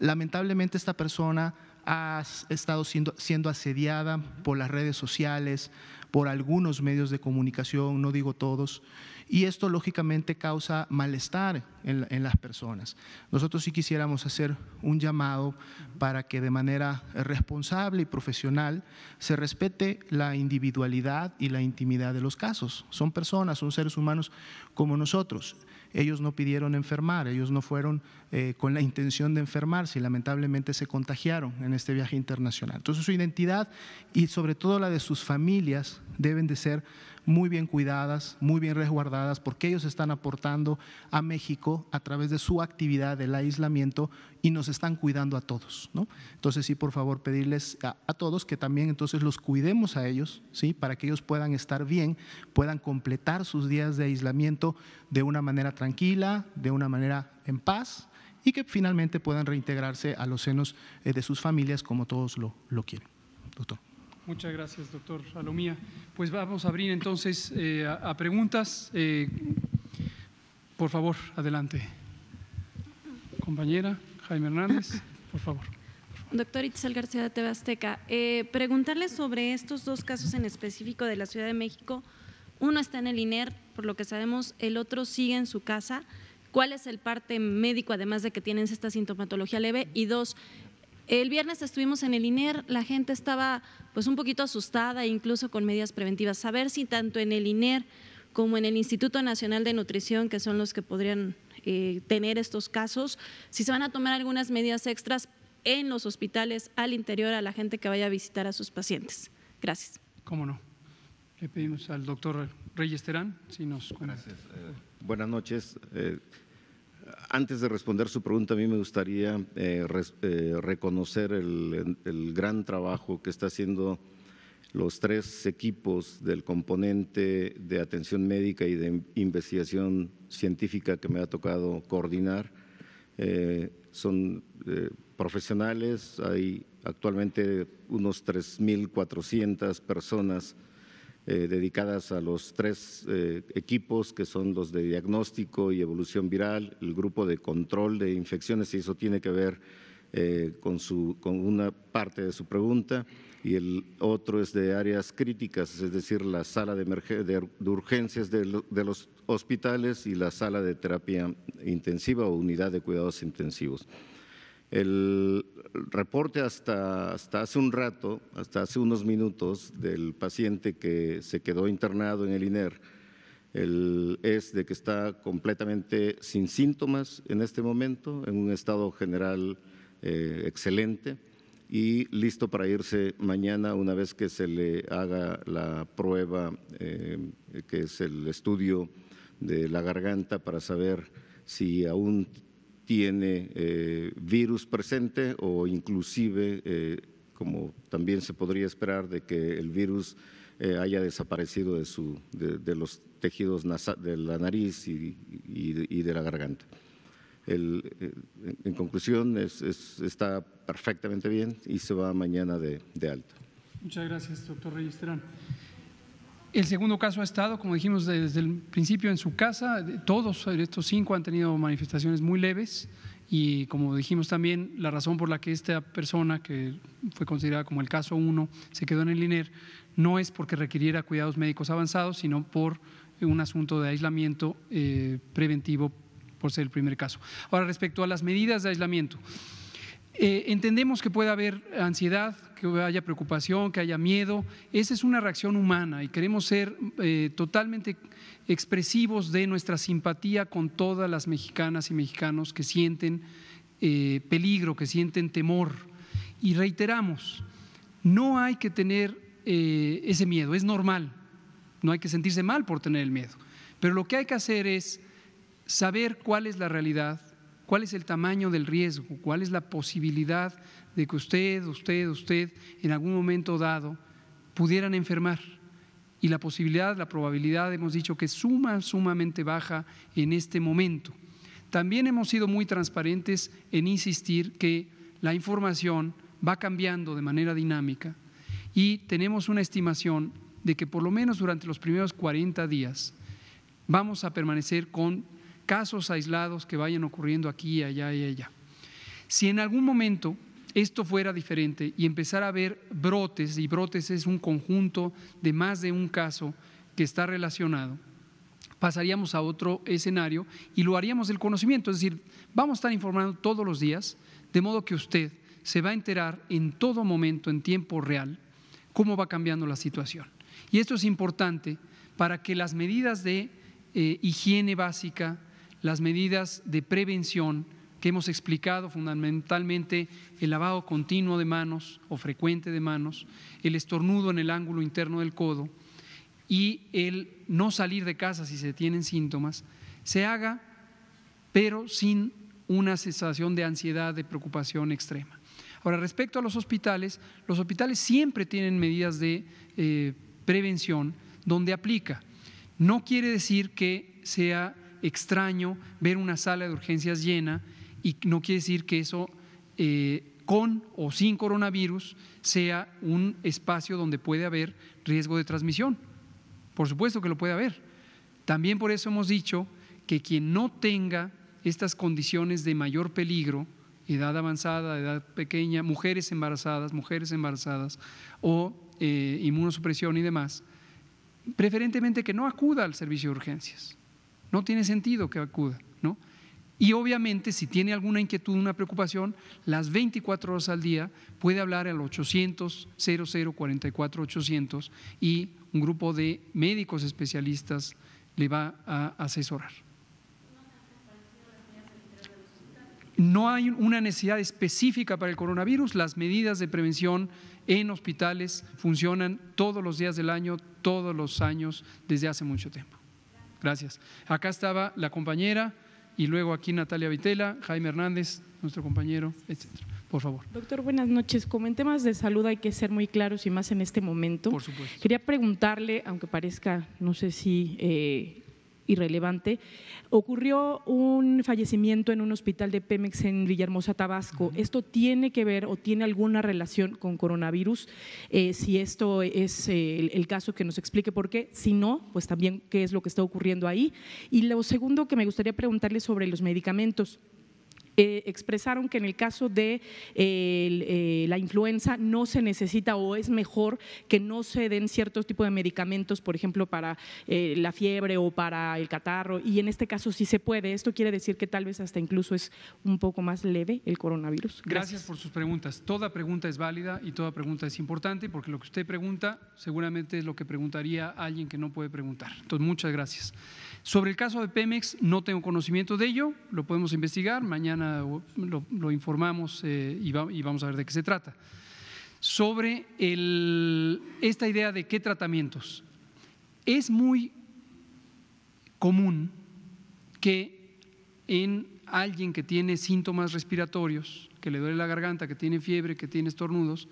Lamentablemente esta persona ha estado siendo, siendo asediada por las redes sociales, por algunos medios de comunicación, no digo todos, y esto lógicamente causa malestar en, en, las personas. Nosotros sí quisiéramos hacer un llamado para que de manera responsable y profesional se respete la individualidad y la intimidad de los casos. Son personas, son seres humanos como nosotros ellos no pidieron enfermar, ellos no fueron eh, con la intención de enfermarse y lamentablemente se contagiaron en este viaje internacional. Entonces su identidad y sobre todo la de sus familias deben de ser muy bien cuidadas, muy bien resguardadas, porque ellos están aportando a México a través de su actividad del aislamiento y nos están cuidando a todos. Entonces, sí, por favor, pedirles a, todos que también entonces los cuidemos a ellos, ¿sí? para que ellos puedan estar bien, puedan completar sus días de aislamiento de una manera tranquila, de una manera en paz y que finalmente puedan reintegrarse a los senos eh, de sus familias como todos lo, lo quieren.
Doctor. Muchas gracias, doctor Alomía. Pues vamos a abrir entonces eh, a, preguntas. Eh, por favor, adelante. Compañera Jaime Hernández, por favor. Doctor Itzel García de Tebasteca, eh, preguntarle sobre estos dos casos en específico de la Ciudad de México. Uno está en el INER, por lo que sabemos, el otro sigue en su casa. ¿Cuál es el parte médico, además de que tienen esta sintomatología leve? Y dos, el viernes estuvimos en el INER, la gente estaba pues un poquito asustada, incluso con medidas preventivas. Saber si tanto en el INER como en el Instituto Nacional de Nutrición, que son los que podrían eh, tener estos casos, si se van a tomar algunas medidas extras en los hospitales al interior a la gente que vaya a visitar a sus pacientes. Gracias. ¿Cómo no? Le pedimos al doctor Reyes Terán si nos. Gracias. Eh,
buenas noches. Eh, antes de responder su pregunta, a mí me gustaría eh, eh, reconocer el, gran trabajo que está haciendo los tres equipos del componente de atención médica y de investigación científica que me ha tocado coordinar. Eh, son profesionales, hay actualmente unos 3.400 personas eh, dedicadas a los tres eh, equipos que son los de diagnóstico y evolución viral, el grupo de control de infecciones, y eso tiene que ver eh, con, una parte de su pregunta, y el otro es de áreas críticas, es decir, la sala de, urgencias de los hospitales y la sala de terapia intensiva o unidad de cuidados intensivos. El reporte hasta, hasta hace un rato, hasta hace unos minutos, del paciente que se quedó internado en el INER es de que está completamente sin síntomas en este momento, en un estado general eh, excelente y listo para irse mañana una vez que se le haga la prueba, eh, que es el estudio de la garganta para saber si aún tiene eh, virus presente o inclusive, eh, como también se podría esperar, de que el virus eh, haya desaparecido de, su, de, los tejidos de la nariz y, de la garganta. en conclusión, está perfectamente bien y se va mañana de, de alta.
Muchas gracias, doctor Registrán. El segundo caso ha estado, como dijimos desde el principio, en su casa. Todos estos cinco han tenido manifestaciones muy leves y, como dijimos también, la razón por la que esta persona, que fue considerada como el caso uno, se quedó en el INER, no es porque requiriera cuidados médicos avanzados, sino por un asunto de aislamiento eh, preventivo por ser el primer caso. Ahora, respecto a las medidas de aislamiento. Eh, entendemos que puede haber ansiedad, que haya preocupación, que haya miedo. Esa es una reacción humana y queremos ser eh, totalmente expresivos de nuestra simpatía con todas las mexicanas y mexicanos que sienten eh, peligro, que sienten temor. Y reiteramos, no hay que tener ese miedo, es normal, no hay que sentirse mal por tener el miedo, pero lo que hay que hacer es saber cuál es la realidad, cuál es el tamaño del riesgo, cuál es la posibilidad de que usted, usted, usted en algún momento dado pudieran enfermar. Y la posibilidad, la probabilidad, hemos dicho que es suma, sumamente baja en este momento. También hemos sido muy transparentes en insistir que la información va cambiando de manera dinámica y tenemos una estimación de que por lo menos durante los primeros 40 días vamos a permanecer con casos aislados que vayan ocurriendo aquí, allá y allá. Si en algún momento esto fuera diferente y empezara a ver brotes, y brotes es un conjunto de más de un caso que está relacionado, pasaríamos a otro escenario y lo haríamos el conocimiento. Es decir, vamos a estar informando todos los días, de modo que usted se va a enterar en todo momento, en tiempo real, cómo va cambiando la situación. Y esto es importante para que las medidas de eh, higiene básica, las medidas de prevención que hemos explicado fundamentalmente el lavado continuo de manos o frecuente de manos, el estornudo en el ángulo interno del codo y el no salir de casa si se tienen síntomas, se haga pero sin una sensación de ansiedad, de preocupación extrema. Ahora, respecto a los hospitales, los hospitales siempre tienen medidas de eh, prevención donde aplica. No quiere decir que sea extraño ver una sala de urgencias llena y no quiere decir que eso eh, con o sin coronavirus sea un espacio donde puede haber riesgo de transmisión. Por supuesto que lo puede haber. También por eso hemos dicho que quien no tenga estas condiciones de mayor peligro, edad avanzada, edad pequeña, mujeres embarazadas, mujeres embarazadas o eh, inmunosupresión y demás, preferentemente que no acuda al servicio de urgencias no tiene sentido que acuda, ¿no? Y obviamente, si tiene alguna inquietud, una preocupación, las 24 horas al día puede hablar al 800 0044 800 y un grupo de médicos especialistas le va a asesorar. No hay una necesidad específica para el coronavirus, las medidas de prevención en hospitales funcionan todos los días del año, todos los años, desde hace mucho tiempo. Gracias. Acá estaba la compañera y luego aquí Natalia Vitela, Jaime Hernández, nuestro compañero, etcétera. Por favor. Doctor, buenas noches. Como en temas de salud hay que ser muy claros y más en este momento. Por supuesto. Quería preguntarle, aunque parezca, no sé si eh, irrelevante, ocurrió un fallecimiento en un hospital de Pemex en Villahermosa, Tabasco. ¿Esto tiene que ver o tiene alguna relación con coronavirus? Eh, si esto es eh, el, caso, que nos explique por qué. Si no, pues también qué es lo que está ocurriendo ahí. Y lo segundo que me gustaría preguntarle sobre los medicamentos. Eh, expresaron que en el caso de eh, eh, la influenza no se necesita o es mejor que no se den ciertos tipos de medicamentos, por ejemplo, para la fiebre o para el catarro, y en este caso sí se puede. Esto quiere decir que tal vez hasta incluso es un poco más leve el coronavirus. Gracias por sus preguntas. Toda pregunta es válida y toda pregunta es importante porque lo que usted pregunta seguramente es lo que preguntaría alguien que no puede preguntar. Entonces, muchas gracias. Sobre el caso de Pemex, no tengo conocimiento de ello, lo podemos investigar, mañana lo, informamos eh, y, vamos a ver de qué se trata. Sobre esta idea de qué tratamientos, es muy común que en alguien que tiene síntomas respiratorios, que le duele la garganta, que tiene fiebre, que tiene estornudos,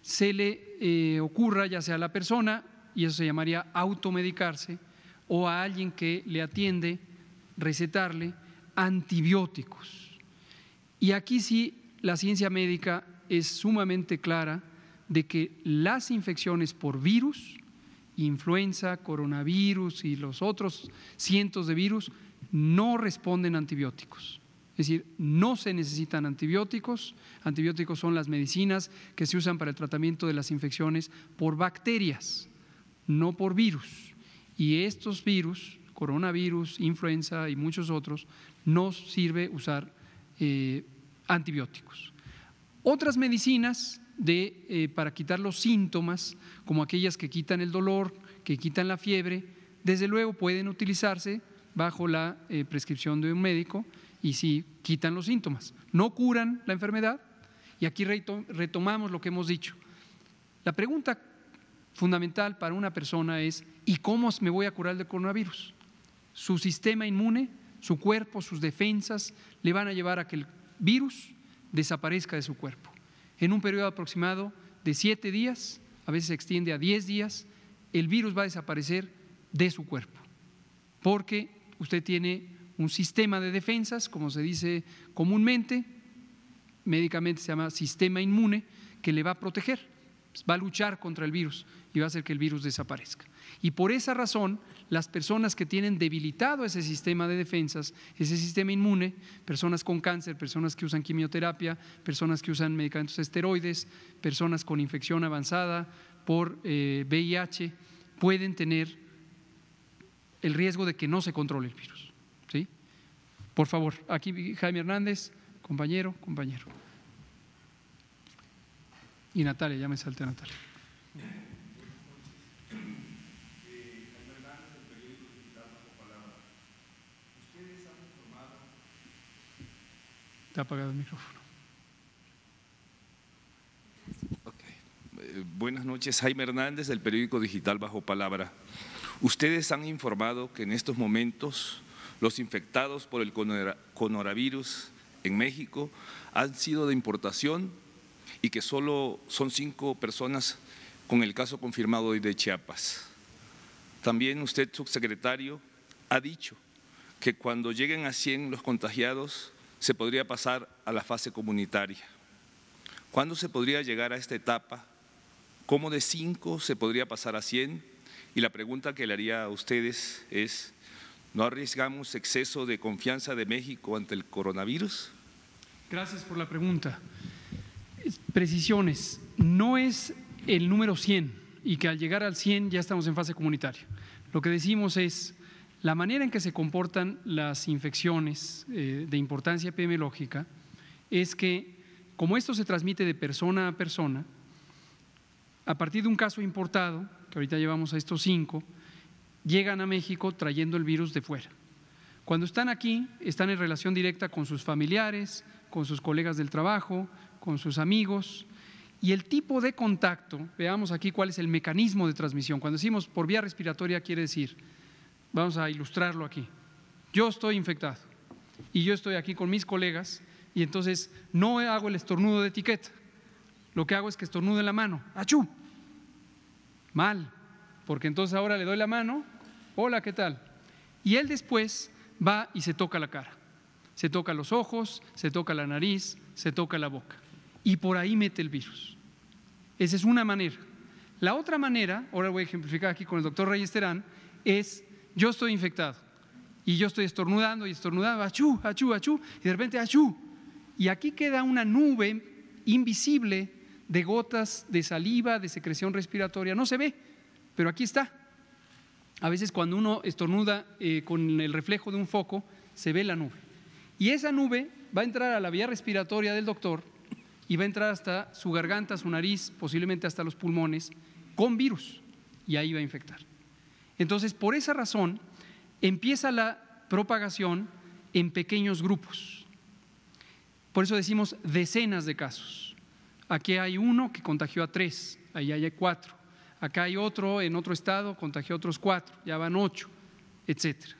se le eh, ocurra, ya sea a la persona, y eso se llamaría automedicarse, o a alguien que le atiende recetarle antibióticos. Y aquí sí la ciencia médica es sumamente clara de que las infecciones por virus, influenza, coronavirus y los otros cientos de virus, no responden a antibióticos. Es decir, no se necesitan antibióticos. Antibióticos son las medicinas que se usan para el tratamiento de las infecciones por bacterias, no por virus. Y estos virus, coronavirus, influenza y muchos otros, no sirve usar eh, antibióticos. Otras medicinas de, eh, para quitar los síntomas, como aquellas que quitan el dolor, que quitan la fiebre, desde luego pueden utilizarse bajo la eh, prescripción de un médico y sí quitan los síntomas. No curan la enfermedad y aquí retomamos lo que hemos dicho. La pregunta fundamental para una persona es ¿y cómo me voy a curar del coronavirus? Su sistema inmune, su cuerpo, sus defensas le van a llevar a que el virus desaparezca de su cuerpo. En un periodo aproximado de siete días, a veces se extiende a diez días, el virus va a desaparecer de su cuerpo, porque usted tiene un sistema de defensas, como se dice comúnmente, médicamente se llama sistema inmune, que le va a proteger va a luchar contra el virus y va a hacer que el virus desaparezca. Y por esa razón, las personas que tienen debilitado ese sistema de defensas, ese sistema inmune, personas con cáncer, personas que usan quimioterapia, personas que usan medicamentos esteroides, personas con infección avanzada por VIH, eh, pueden tener el riesgo de que no se controle el virus. ¿sí? Por favor, aquí Jaime Hernández, compañero, compañero. Y Natalia, ya me salté a Natalia. ha apagado el micrófono.
Eh, buenas noches, Jaime Hernández del periódico digital Bajo Palabra. Ustedes han informado que en estos momentos los infectados por el coronavirus en México han sido de importación y que solo son cinco personas con el caso confirmado hoy de Chiapas. También usted, subsecretario, ha dicho que cuando lleguen a 100 los contagiados se podría pasar a la fase comunitaria. ¿Cuándo se podría llegar a esta etapa? ¿Cómo de cinco se podría pasar a 100? Y la pregunta que le haría a ustedes es, ¿no arriesgamos exceso de confianza de México ante el coronavirus?
Gracias por la pregunta precisiones. No es el número 100 y que al llegar al 100 ya estamos en fase comunitaria. Lo que decimos es la manera en que se comportan las infecciones eh, de importancia epidemiológica es que como esto se transmite de persona a persona, a partir de un caso importado, que ahorita llevamos a estos cinco, llegan a México trayendo el virus de fuera. Cuando están aquí, están en relación directa con sus familiares, con sus colegas del trabajo, con sus amigos. Y el tipo de contacto, veamos aquí cuál es el mecanismo de transmisión. Cuando decimos por vía respiratoria quiere decir, vamos a ilustrarlo aquí, yo estoy infectado y yo estoy aquí con mis colegas y entonces no hago el estornudo de etiqueta, lo que hago es que estornudo en la mano, achú, mal, porque entonces ahora le doy la mano, hola, ¿qué tal? Y él después va y se toca la cara, se toca los ojos, se toca la nariz, se toca la boca y por ahí mete el virus. Esa es una manera. La otra manera, ahora voy a ejemplificar aquí con el doctor Reyes Terán, es yo estoy infectado y yo estoy estornudando y estornudando, achú, achú, achú, y de repente achú. Y aquí queda una nube invisible de gotas de saliva, de secreción respiratoria, no se ve, pero aquí está. A veces cuando uno estornuda eh, con el reflejo de un foco, se ve la nube. Y esa nube va a entrar a la vía respiratoria del doctor y va a entrar hasta su garganta, su nariz, posiblemente hasta los pulmones, con virus, y ahí va a infectar. Entonces, por esa razón, empieza la propagación en pequeños grupos. Por eso decimos decenas de casos. Aquí hay uno que contagió a tres, ahí hay cuatro. Acá hay otro en otro estado, contagió a otros cuatro, ya van ocho, etcétera.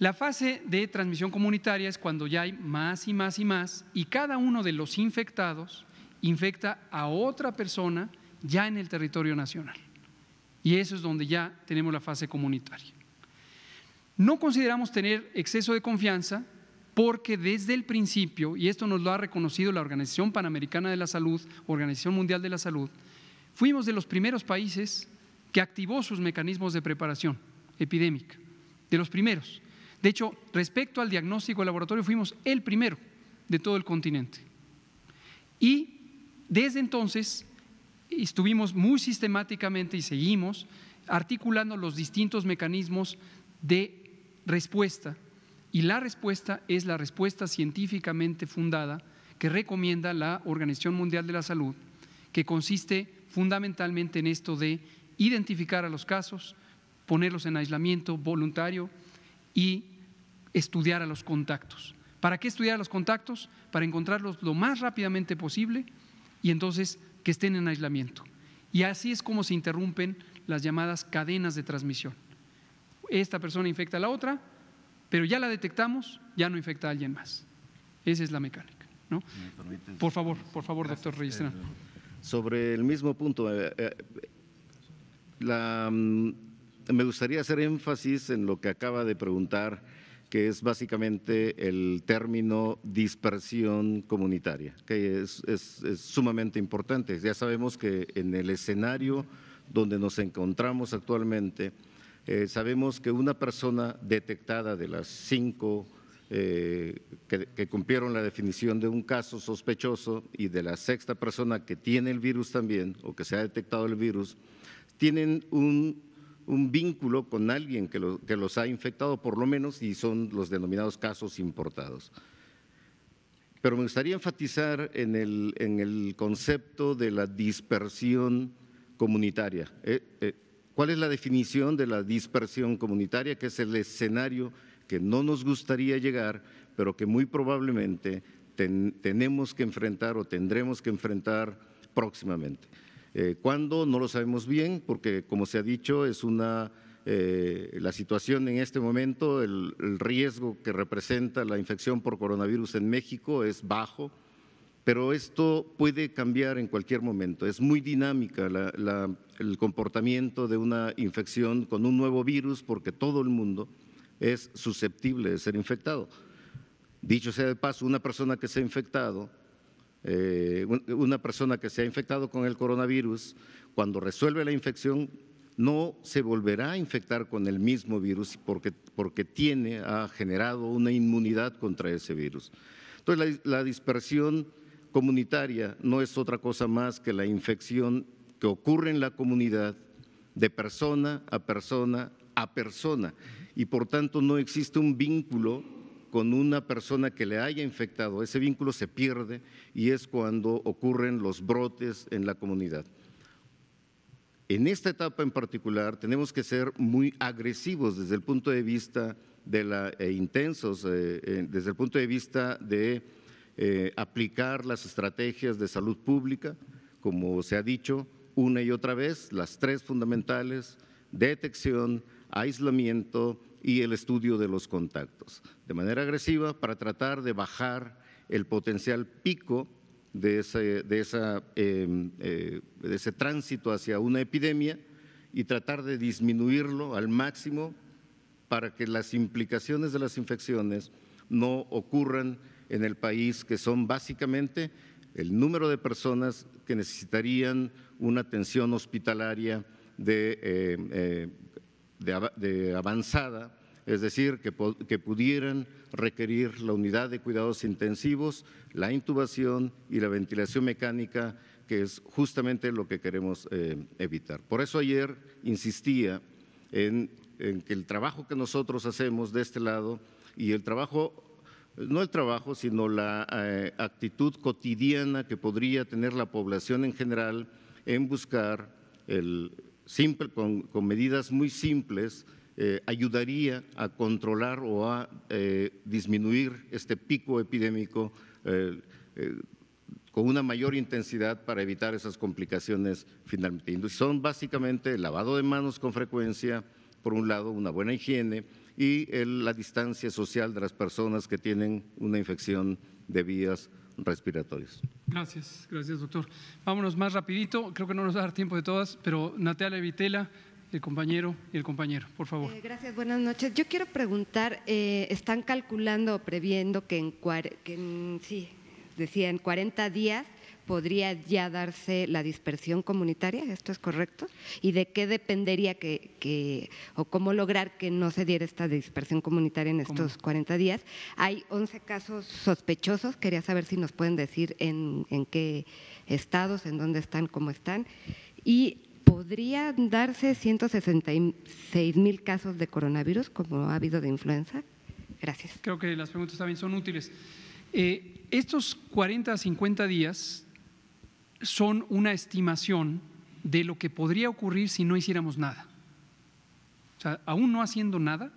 La fase de transmisión comunitaria es cuando ya hay más y más y más y cada uno de los infectados infecta a otra persona ya en el territorio nacional. Y eso es donde ya tenemos la fase comunitaria. No consideramos tener exceso de confianza porque desde el principio, y esto nos lo ha reconocido la Organización Panamericana de la Salud, Organización Mundial de la Salud, fuimos de los primeros países que activó sus mecanismos de preparación epidémica, de los primeros. De hecho, respecto al diagnóstico de laboratorio, fuimos el primero de todo el continente. Y desde entonces estuvimos muy sistemáticamente y seguimos articulando los distintos mecanismos de respuesta. Y la respuesta es la respuesta científicamente fundada que recomienda la Organización Mundial de la Salud, que consiste fundamentalmente en esto de identificar a los casos, ponerlos en aislamiento voluntario, y estudiar a los contactos. ¿Para qué estudiar a los contactos? Para encontrarlos lo más rápidamente posible y entonces que estén en aislamiento. Y así es como se interrumpen las llamadas cadenas de transmisión. Esta persona infecta a la otra, pero ya la detectamos, ya no infecta a alguien más. Esa es la mecánica. Por favor, por favor, doctor Reyes. Eh,
sobre el mismo punto, eh, eh, la mm, me gustaría hacer énfasis en lo que acaba de preguntar, que es básicamente el término dispersión comunitaria, que es, sumamente importante. Ya sabemos que en el escenario donde nos encontramos actualmente, eh, sabemos que una persona detectada de las cinco eh, que, cumplieron la definición de un caso sospechoso y de la sexta persona que tiene el virus también o que se ha detectado el virus, tienen un un vínculo con alguien que, los ha infectado, por lo menos, y son los denominados casos importados. Pero me gustaría enfatizar en el, concepto de la dispersión comunitaria. Eh, eh, ¿Cuál es la definición de la dispersión comunitaria? Que es el escenario que no nos gustaría llegar, pero que muy probablemente tenemos que enfrentar o tendremos que enfrentar próximamente. Eh, ¿Cuándo? No lo sabemos bien, porque como se ha dicho, es una eh, la situación en este momento, el, riesgo que representa la infección por coronavirus en México es bajo, pero esto puede cambiar en cualquier momento. Es muy dinámica la, el comportamiento de una infección con un nuevo virus porque todo el mundo es susceptible de ser infectado. Dicho sea de paso, una persona que se ha infectado eh, una persona que se ha infectado con el coronavirus, cuando resuelve la infección, no se volverá a infectar con el mismo virus porque, porque tiene, ha generado una inmunidad contra ese virus. Entonces, la dispersión comunitaria no es otra cosa más que la infección que ocurre en la comunidad de persona a persona a persona y por tanto no existe un vínculo con una persona que le haya infectado. Ese vínculo se pierde y es cuando ocurren los brotes en la comunidad. En esta etapa en particular tenemos que ser muy agresivos desde el punto de vista de la, e intensos, eh, eh, desde el punto de vista de eh, aplicar las estrategias de salud pública, como se ha dicho una y otra vez, las tres fundamentales, detección, aislamiento y el estudio de los contactos, de manera agresiva para tratar de bajar el potencial pico de ese, de esa, em, eh, de ese tránsito hacia una epidemia y tratar de disminuirlo al máximo para que las implicaciones de las infecciones no ocurran en el país, que son básicamente el número de personas que necesitarían una atención hospitalaria de eh, eh, de, avanzada, es decir, que, pudieran requerir la unidad de cuidados intensivos, la intubación y la ventilación mecánica, que es justamente lo que queremos eh, evitar. Por eso ayer insistía en, en que el trabajo que nosotros hacemos de este lado y el trabajo no el trabajo, sino la eh, actitud cotidiana que podría tener la población en general en buscar el, con, medidas muy simples, eh, ayudaría a controlar o a eh, disminuir este pico epidémico eh, con una mayor intensidad para evitar esas complicaciones finalmente. Son básicamente el lavado de manos con frecuencia, por un lado, una buena higiene y la distancia social de las personas que tienen una infección de vías respiratorios.
Gracias, gracias doctor. Vámonos más rapidito, creo que no nos va a dar tiempo de todas, pero Natalia Vitela, el compañero y el compañero, por favor. Eh,
gracias, buenas noches. Yo quiero preguntar, eh, ¿están calculando o previendo que en, que sí, decía, en 40 días podría ya darse la dispersión comunitaria, ¿esto es correcto? ¿Y de qué dependería que, o cómo lograr que no se diera esta dispersión comunitaria en estos 40 días? Hay 11 casos sospechosos, quería saber si nos pueden decir en, qué estados, en dónde están, cómo están. Y podría darse 166 mil casos de coronavirus, como ha habido de influenza.
Gracias. Creo que las preguntas también son útiles. Eh, estos 40 a 50 días son una estimación de lo que podría ocurrir si no hiciéramos nada. O sea, aún no haciendo nada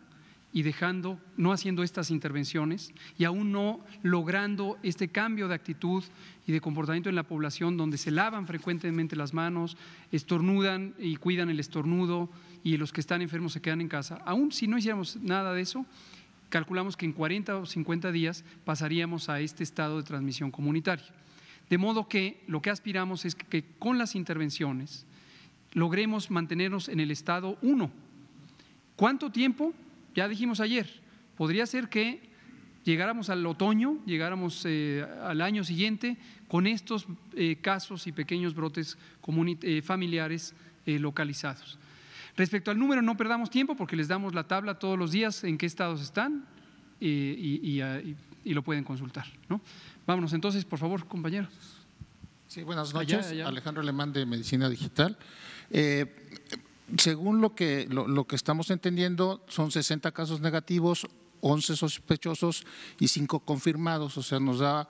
y dejando, no haciendo estas intervenciones y aún no logrando este cambio de actitud y de comportamiento en la población donde se lavan frecuentemente las manos, estornudan y cuidan el estornudo y los que están enfermos se quedan en casa. Aún si no hiciéramos nada de eso, calculamos que en 40 o 50 días pasaríamos a este estado de transmisión comunitaria. De modo que lo que aspiramos es que con las intervenciones logremos mantenernos en el estado uno. ¿Cuánto tiempo? Ya dijimos ayer, podría ser que llegáramos al otoño, llegáramos eh, al año siguiente con estos eh, casos y pequeños brotes eh, familiares localizados. Respecto al número, no perdamos tiempo porque les damos la tabla todos los días en qué estados están y, y lo pueden consultar. ¿no? Vámonos entonces, por favor, compañero.
Sí, buenas noches. Alejandro Alemán de Medicina Digital. Eh, según lo que, lo, que estamos entendiendo, son 60 casos negativos, 11 sospechosos y 5 confirmados, o sea, nos da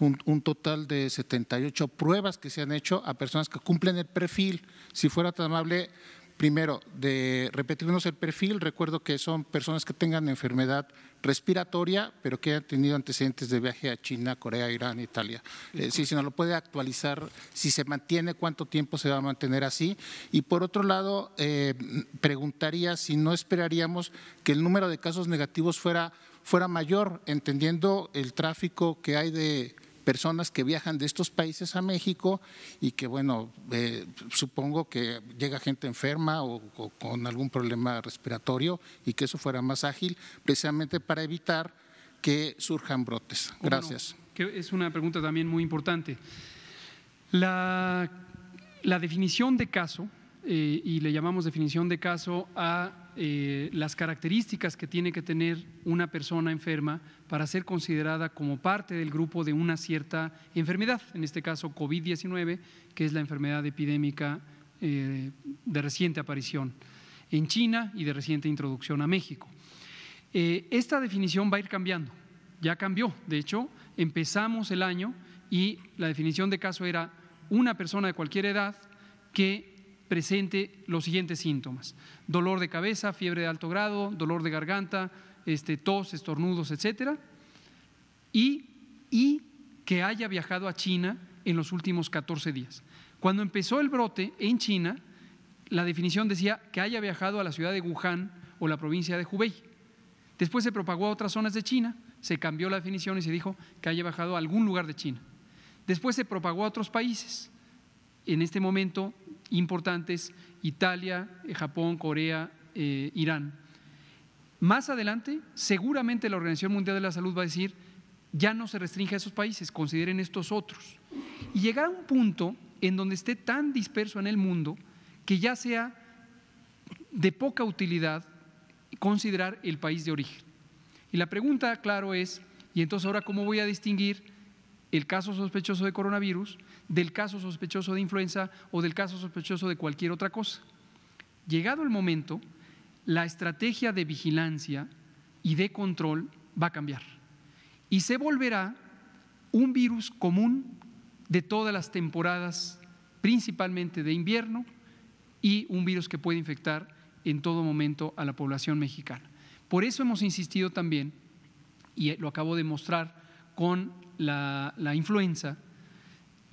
un, un, total de 78 pruebas que se han hecho a personas que cumplen el perfil. Si fuera tan amable, primero, de repetirnos el perfil, recuerdo que son personas que tengan enfermedad respiratoria, pero que hayan tenido antecedentes de viaje a China, Corea, Irán, Italia. Eh, si se nos lo puede actualizar, si se mantiene, cuánto tiempo se va a mantener así. Y por otro lado, eh, preguntaría si no esperaríamos que el número de casos negativos fuera, fuera mayor, entendiendo el tráfico que hay de personas que viajan de estos países a México y que, bueno, eh, supongo que llega gente enferma o, con algún problema respiratorio y que eso fuera más ágil, precisamente para evitar que surjan brotes. Oh, Gracias.
es una pregunta también muy importante. la definición de caso eh, y le llamamos definición de caso a eh, las características que tiene que tener una persona enferma para ser considerada como parte del grupo de una cierta enfermedad, en este caso COVID-19, que es la enfermedad epidémica eh, de reciente aparición en China y de reciente introducción a México. esta definición va a ir cambiando, ya cambió, de hecho, empezamos el año y la definición de caso era una persona de cualquier edad que presente los siguientes síntomas: dolor de cabeza, fiebre de alto grado, dolor de garganta, este, tos, estornudos, etcétera, y, y que haya viajado a China en los últimos 14 días. Cuando empezó el brote en China, la definición decía que haya viajado a la ciudad de Wuhan o la provincia de Hubei. Después se propagó a otras zonas de China, se cambió la definición y se dijo que haya viajado a algún lugar de China. Después se propagó a otros países. En este momento importantes, Italia, eh, Japón, Corea, eh, Irán. Más adelante, seguramente la Organización Mundial de la Salud va a decir, ya no se restringe a esos países, consideren estos otros. Y llegar a un punto en donde esté tan disperso en el mundo que ya sea de poca utilidad considerar el país de origen. Y la pregunta, claro, es, ¿y entonces ahora cómo voy a distinguir el caso sospechoso de coronavirus del caso sospechoso de influenza o del caso sospechoso de cualquier otra cosa. Llegado el momento, la estrategia de vigilancia y de control va a cambiar y se volverá un virus común de todas las temporadas, principalmente de invierno, y un virus que puede infectar en todo momento a la población mexicana. Por eso hemos insistido también, y lo acabo de mostrar con la, la influenza,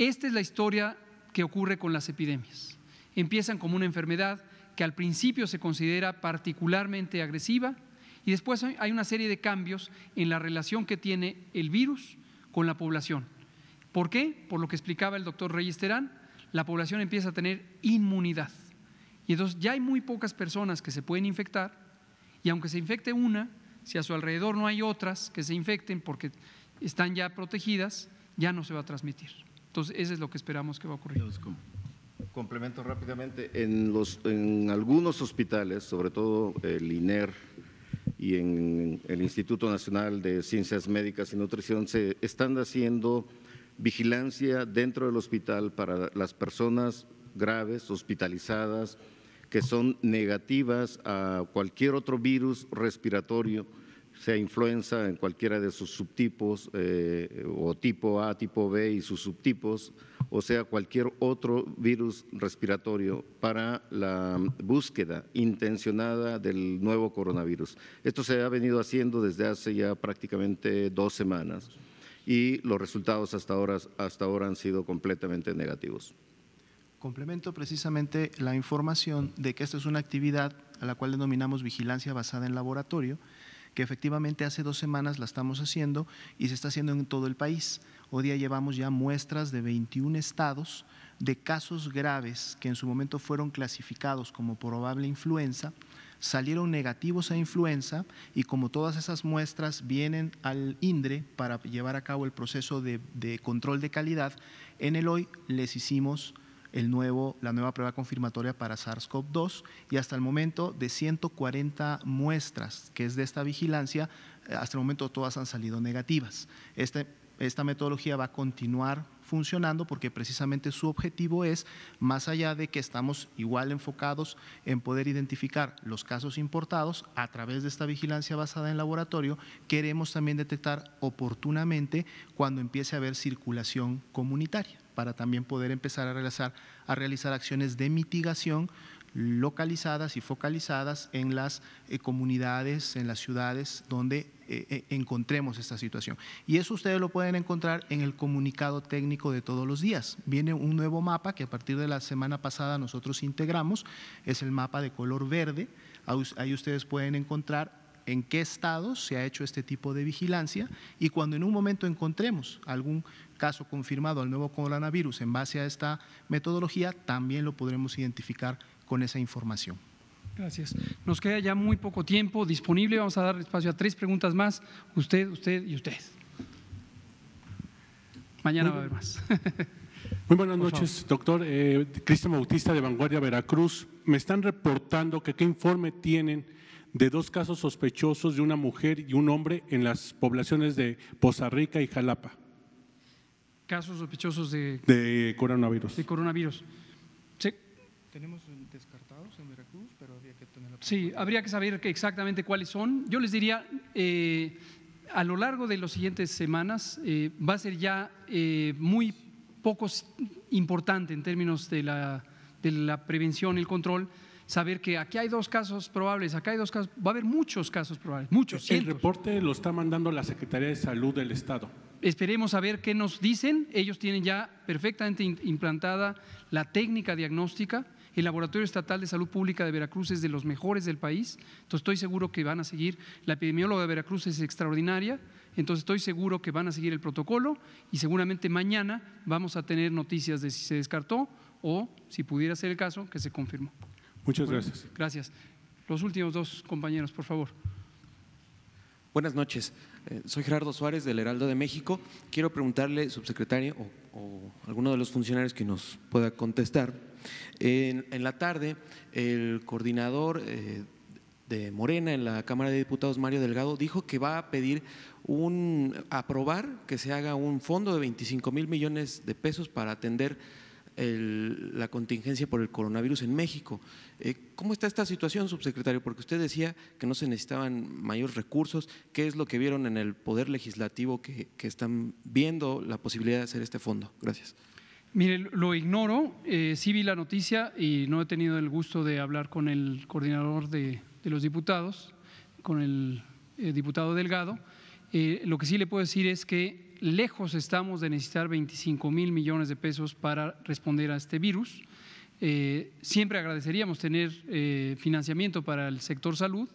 esta es la historia que ocurre con las epidemias. Empiezan como una enfermedad que al principio se considera particularmente agresiva y después hay una serie de cambios en la relación que tiene el virus con la población. ¿Por qué? Por lo que explicaba el doctor Reyes la población empieza a tener inmunidad. Y entonces ya hay muy pocas personas que se pueden infectar y aunque se infecte una, si a su alrededor no hay otras que se infecten porque están ya protegidas, ya no se va a transmitir. Entonces, eso es lo que esperamos que va a ocurrir.
Complemento rápidamente, en, los, en algunos hospitales, sobre todo el INER y en el Instituto Nacional de Ciencias Médicas y Nutrición, se están haciendo vigilancia dentro del hospital para las personas graves, hospitalizadas, que son negativas a cualquier otro virus respiratorio sea influenza en cualquiera de sus subtipos, eh, o tipo A, tipo B y sus subtipos, o sea cualquier otro virus respiratorio para la búsqueda intencionada del nuevo coronavirus. Esto se ha venido haciendo desde hace ya prácticamente dos semanas y los resultados hasta ahora, hasta ahora han sido completamente negativos.
Complemento precisamente la información de que esta es una actividad a la cual denominamos vigilancia basada en laboratorio que efectivamente hace dos semanas la estamos haciendo y se está haciendo en todo el país. Hoy día llevamos ya muestras de 21 estados de casos graves que en su momento fueron clasificados como probable influenza, salieron negativos a influenza y como todas esas muestras vienen al INDRE para llevar a cabo el proceso de, de control de calidad, en el hoy les hicimos el nuevo, la nueva prueba confirmatoria para SARS-CoV-2 y hasta el momento de 140 muestras que es de esta vigilancia, eh, hasta el momento todas han salido negativas. Este, esta metodología va a continuar funcionando porque precisamente su objetivo es, más allá de que estamos igual enfocados en poder identificar los casos importados a través de esta vigilancia basada en laboratorio, queremos también detectar oportunamente cuando empiece a haber circulación comunitaria para también poder empezar a realizar, acciones de mitigación localizadas y focalizadas en las eh, comunidades, en las ciudades donde eh, eh, encontremos esta situación. Y eso ustedes lo pueden encontrar en el comunicado técnico de todos los días. Viene un nuevo mapa que a partir de la semana pasada nosotros integramos, es el mapa de color verde. Ahí ustedes pueden encontrar en qué estado se ha hecho este tipo de vigilancia y cuando en un momento encontremos algún caso confirmado al nuevo coronavirus en base a esta metodología, también lo podremos identificar con esa información.
Gracias. Nos queda ya muy poco tiempo disponible. Vamos a dar espacio a tres preguntas más. Usted, usted y usted. Mañana va a haber más. [LAUGHS]
Muy buenas noches, doctor. Eh, Cristian Bautista de Vanguardia Veracruz. Me están reportando que qué informe tienen de dos casos sospechosos de una mujer y un hombre en las poblaciones de Poza Rica y Jalapa.
Casos sospechosos de, de coronavirus. De coronavirus. Sí. Tenemos descartados en Veracruz, pero habría que tener la Sí, habría que saber exactamente cuáles son. Yo les diría, eh, a lo largo de las siguientes semanas eh, va a ser ya eh, muy poco importante en términos de la, de la prevención, el control saber que aquí hay dos casos probables, acá hay dos casos, va a haber muchos casos probables,
muchos. Cientos. El reporte lo está mandando la Secretaría de Salud del Estado.
Esperemos a ver qué nos dicen. Ellos tienen ya perfectamente implantada la técnica diagnóstica. El Laboratorio Estatal de Salud Pública de Veracruz es de los mejores del país, entonces estoy seguro que van a seguir. La epidemióloga de Veracruz es extraordinaria, entonces estoy seguro que van a seguir el protocolo y seguramente mañana vamos a tener noticias de si se descartó o, si pudiera ser el caso, que se confirmó. Muchas gracias. Gracias. Los últimos dos compañeros, por favor. Buenas noches. Eh, soy Gerardo Suárez del Heraldo de México. Quiero preguntarle, subsecretario, o, alguno de los funcionarios que nos
pueda contestar. En, en la tarde, el coordinador eh, de Morena en la Cámara de Diputados, Mario Delgado, dijo que va a pedir un aprobar que se haga un fondo de 25 mil millones de pesos para atender la contingencia
por el coronavirus en México. Eh, ¿Cómo está esta situación, subsecretario? Porque usted decía que no se necesitaban mayores recursos. ¿Qué es lo que vieron en el Poder Legislativo que, están viendo la posibilidad de hacer este fondo? Gracias. Mire, lo ignoro, eh, sí vi la noticia y no he tenido el gusto de hablar con el coordinador de, los diputados, con el eh, diputado Delgado. lo que sí le puedo decir es que lejos estamos de necesitar 25 mil millones de pesos para responder a este virus. Eh, siempre agradeceríamos tener eh, financiamiento para el sector salud,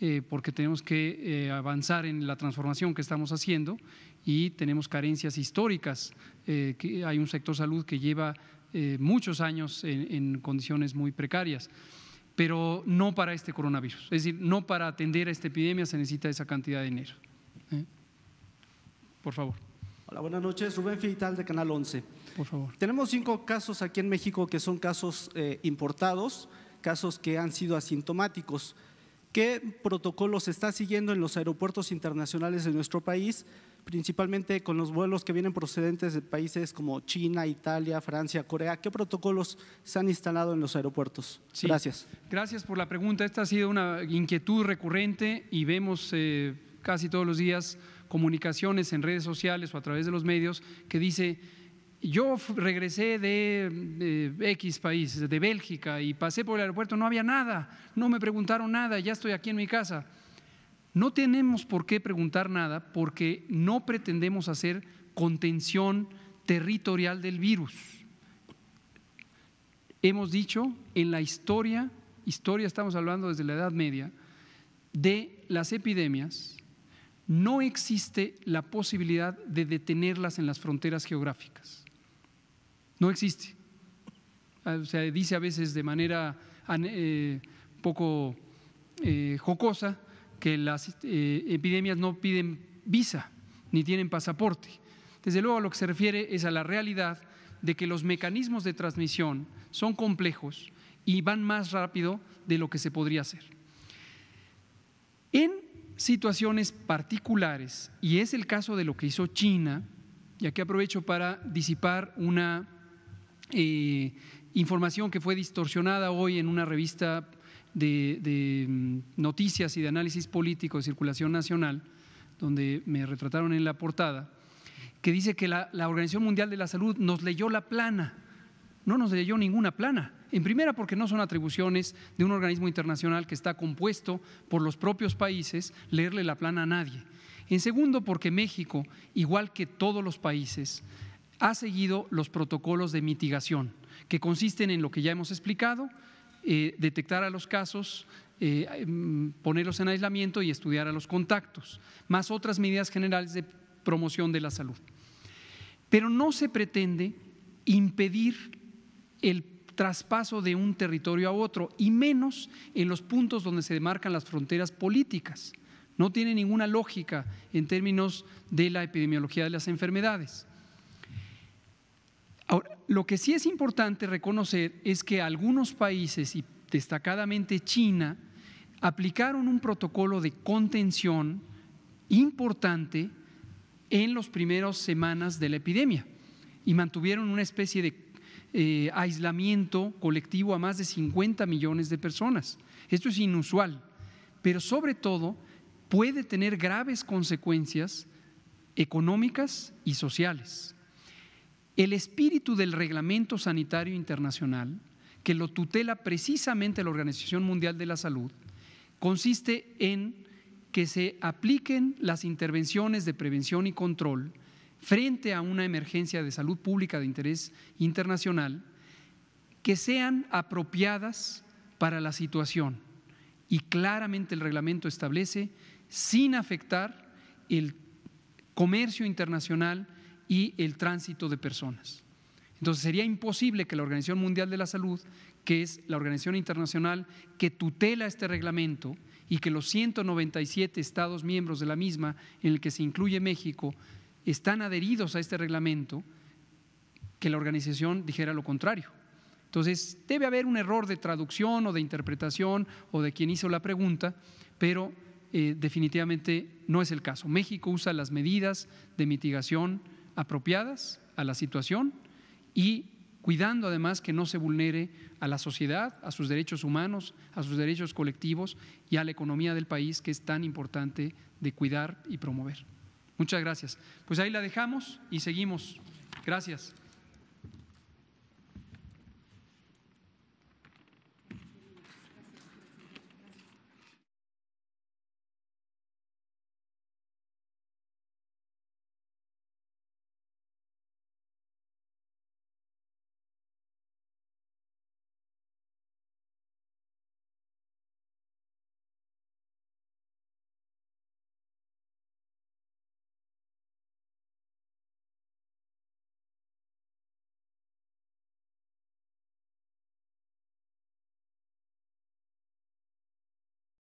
eh, porque tenemos que avanzar en la transformación que estamos haciendo y tenemos carencias históricas. que hay un sector salud que lleva muchos años en, en condiciones muy precarias pero no para este coronavirus. Es decir, no para atender a esta epidemia se necesita esa cantidad de dinero por favor.
Hola, buenas noches. Rubén Fital de Canal 11. Por favor. Tenemos cinco casos
aquí en México que son
casos eh, importados, casos que han sido asintomáticos. ¿Qué protocolos se está siguiendo en los aeropuertos internacionales de nuestro país, principalmente con los vuelos que vienen procedentes de países como China, Italia, Francia, Corea? ¿Qué protocolos se han instalado en los aeropuertos? Gracias.
Gracias por la pregunta. Esta ha sido una inquietud recurrente y vemos eh, casi todos los días comunicaciones en redes sociales o a través de los medios que dice, yo regresé de, X país, de Bélgica, y pasé por el aeropuerto, no había nada, no me preguntaron nada, ya estoy aquí en mi casa. No tenemos por qué preguntar nada porque no pretendemos hacer contención territorial del virus. Hemos dicho en la historia, historia estamos hablando desde la Edad Media, de las epidemias, no existe la posibilidad de detenerlas en las fronteras geográficas. No existe. Ah, se dice a veces de manera eh, poco eh, jocosa que las eh, epidemias no piden visa ni tienen pasaporte. Desde luego a lo que se refiere es a la realidad de que los mecanismos de transmisión son complejos y van más rápido de lo que se podría hacer. En situaciones particulares, y es el caso de lo que hizo China, y aquí aprovecho para disipar una eh, información que fue distorsionada hoy en una revista de, mm, noticias y de análisis político de circulación nacional, donde me retrataron en la portada, que dice que la Organización Mundial de la Salud nos leyó la plana. No nos leyó ninguna plana. En primera, porque no son atribuciones de un organismo internacional que está compuesto por los propios países leerle la plana a nadie. En segundo, porque México, igual que todos los países, ha seguido los protocolos de mitigación, que consisten en lo que ya hemos explicado, eh, detectar a los casos, eh, em, ponerlos en aislamiento y estudiar a los contactos, más otras medidas generales de promoción de la salud. Pero no se pretende impedir el traspaso de un territorio a otro, y menos en los puntos donde se demarcan las fronteras políticas. No tiene ninguna lógica en términos de la epidemiología de las enfermedades. Ahora, lo que sí es importante reconocer es que algunos países, y destacadamente China, aplicaron un protocolo de contención importante en los primeros semanas de la epidemia y mantuvieron una especie de eh, aislamiento colectivo a más de 50 millones de personas. Esto es inusual, pero sobre todo puede tener graves consecuencias económicas y sociales. El espíritu del Reglamento Sanitario Internacional, que lo tutela precisamente la Organización Mundial de la Salud, consiste en que se apliquen las intervenciones de prevención y control frente a una emergencia de salud pública de interés internacional que sean apropiadas para la situación. Y claramente el reglamento establece sin afectar el comercio internacional y el tránsito de personas. Entonces sería imposible que la Organización Mundial de la Salud, que es la organización internacional que tutela este reglamento y que los 197 Estados miembros de la misma, en el que se incluye México, están adheridos a este reglamento que la organización dijera lo contrario. Entonces, debe haber un error de traducción o de interpretación o de quien hizo la pregunta, pero eh, definitivamente no es el caso. México usa las medidas de mitigación apropiadas a la situación y cuidando además que no se vulnere a la sociedad, a sus derechos humanos, a sus derechos colectivos y a la economía del país que es tan importante de cuidar y promover. Muchas gracias. Pues ahí la dejamos y seguimos. Gracias.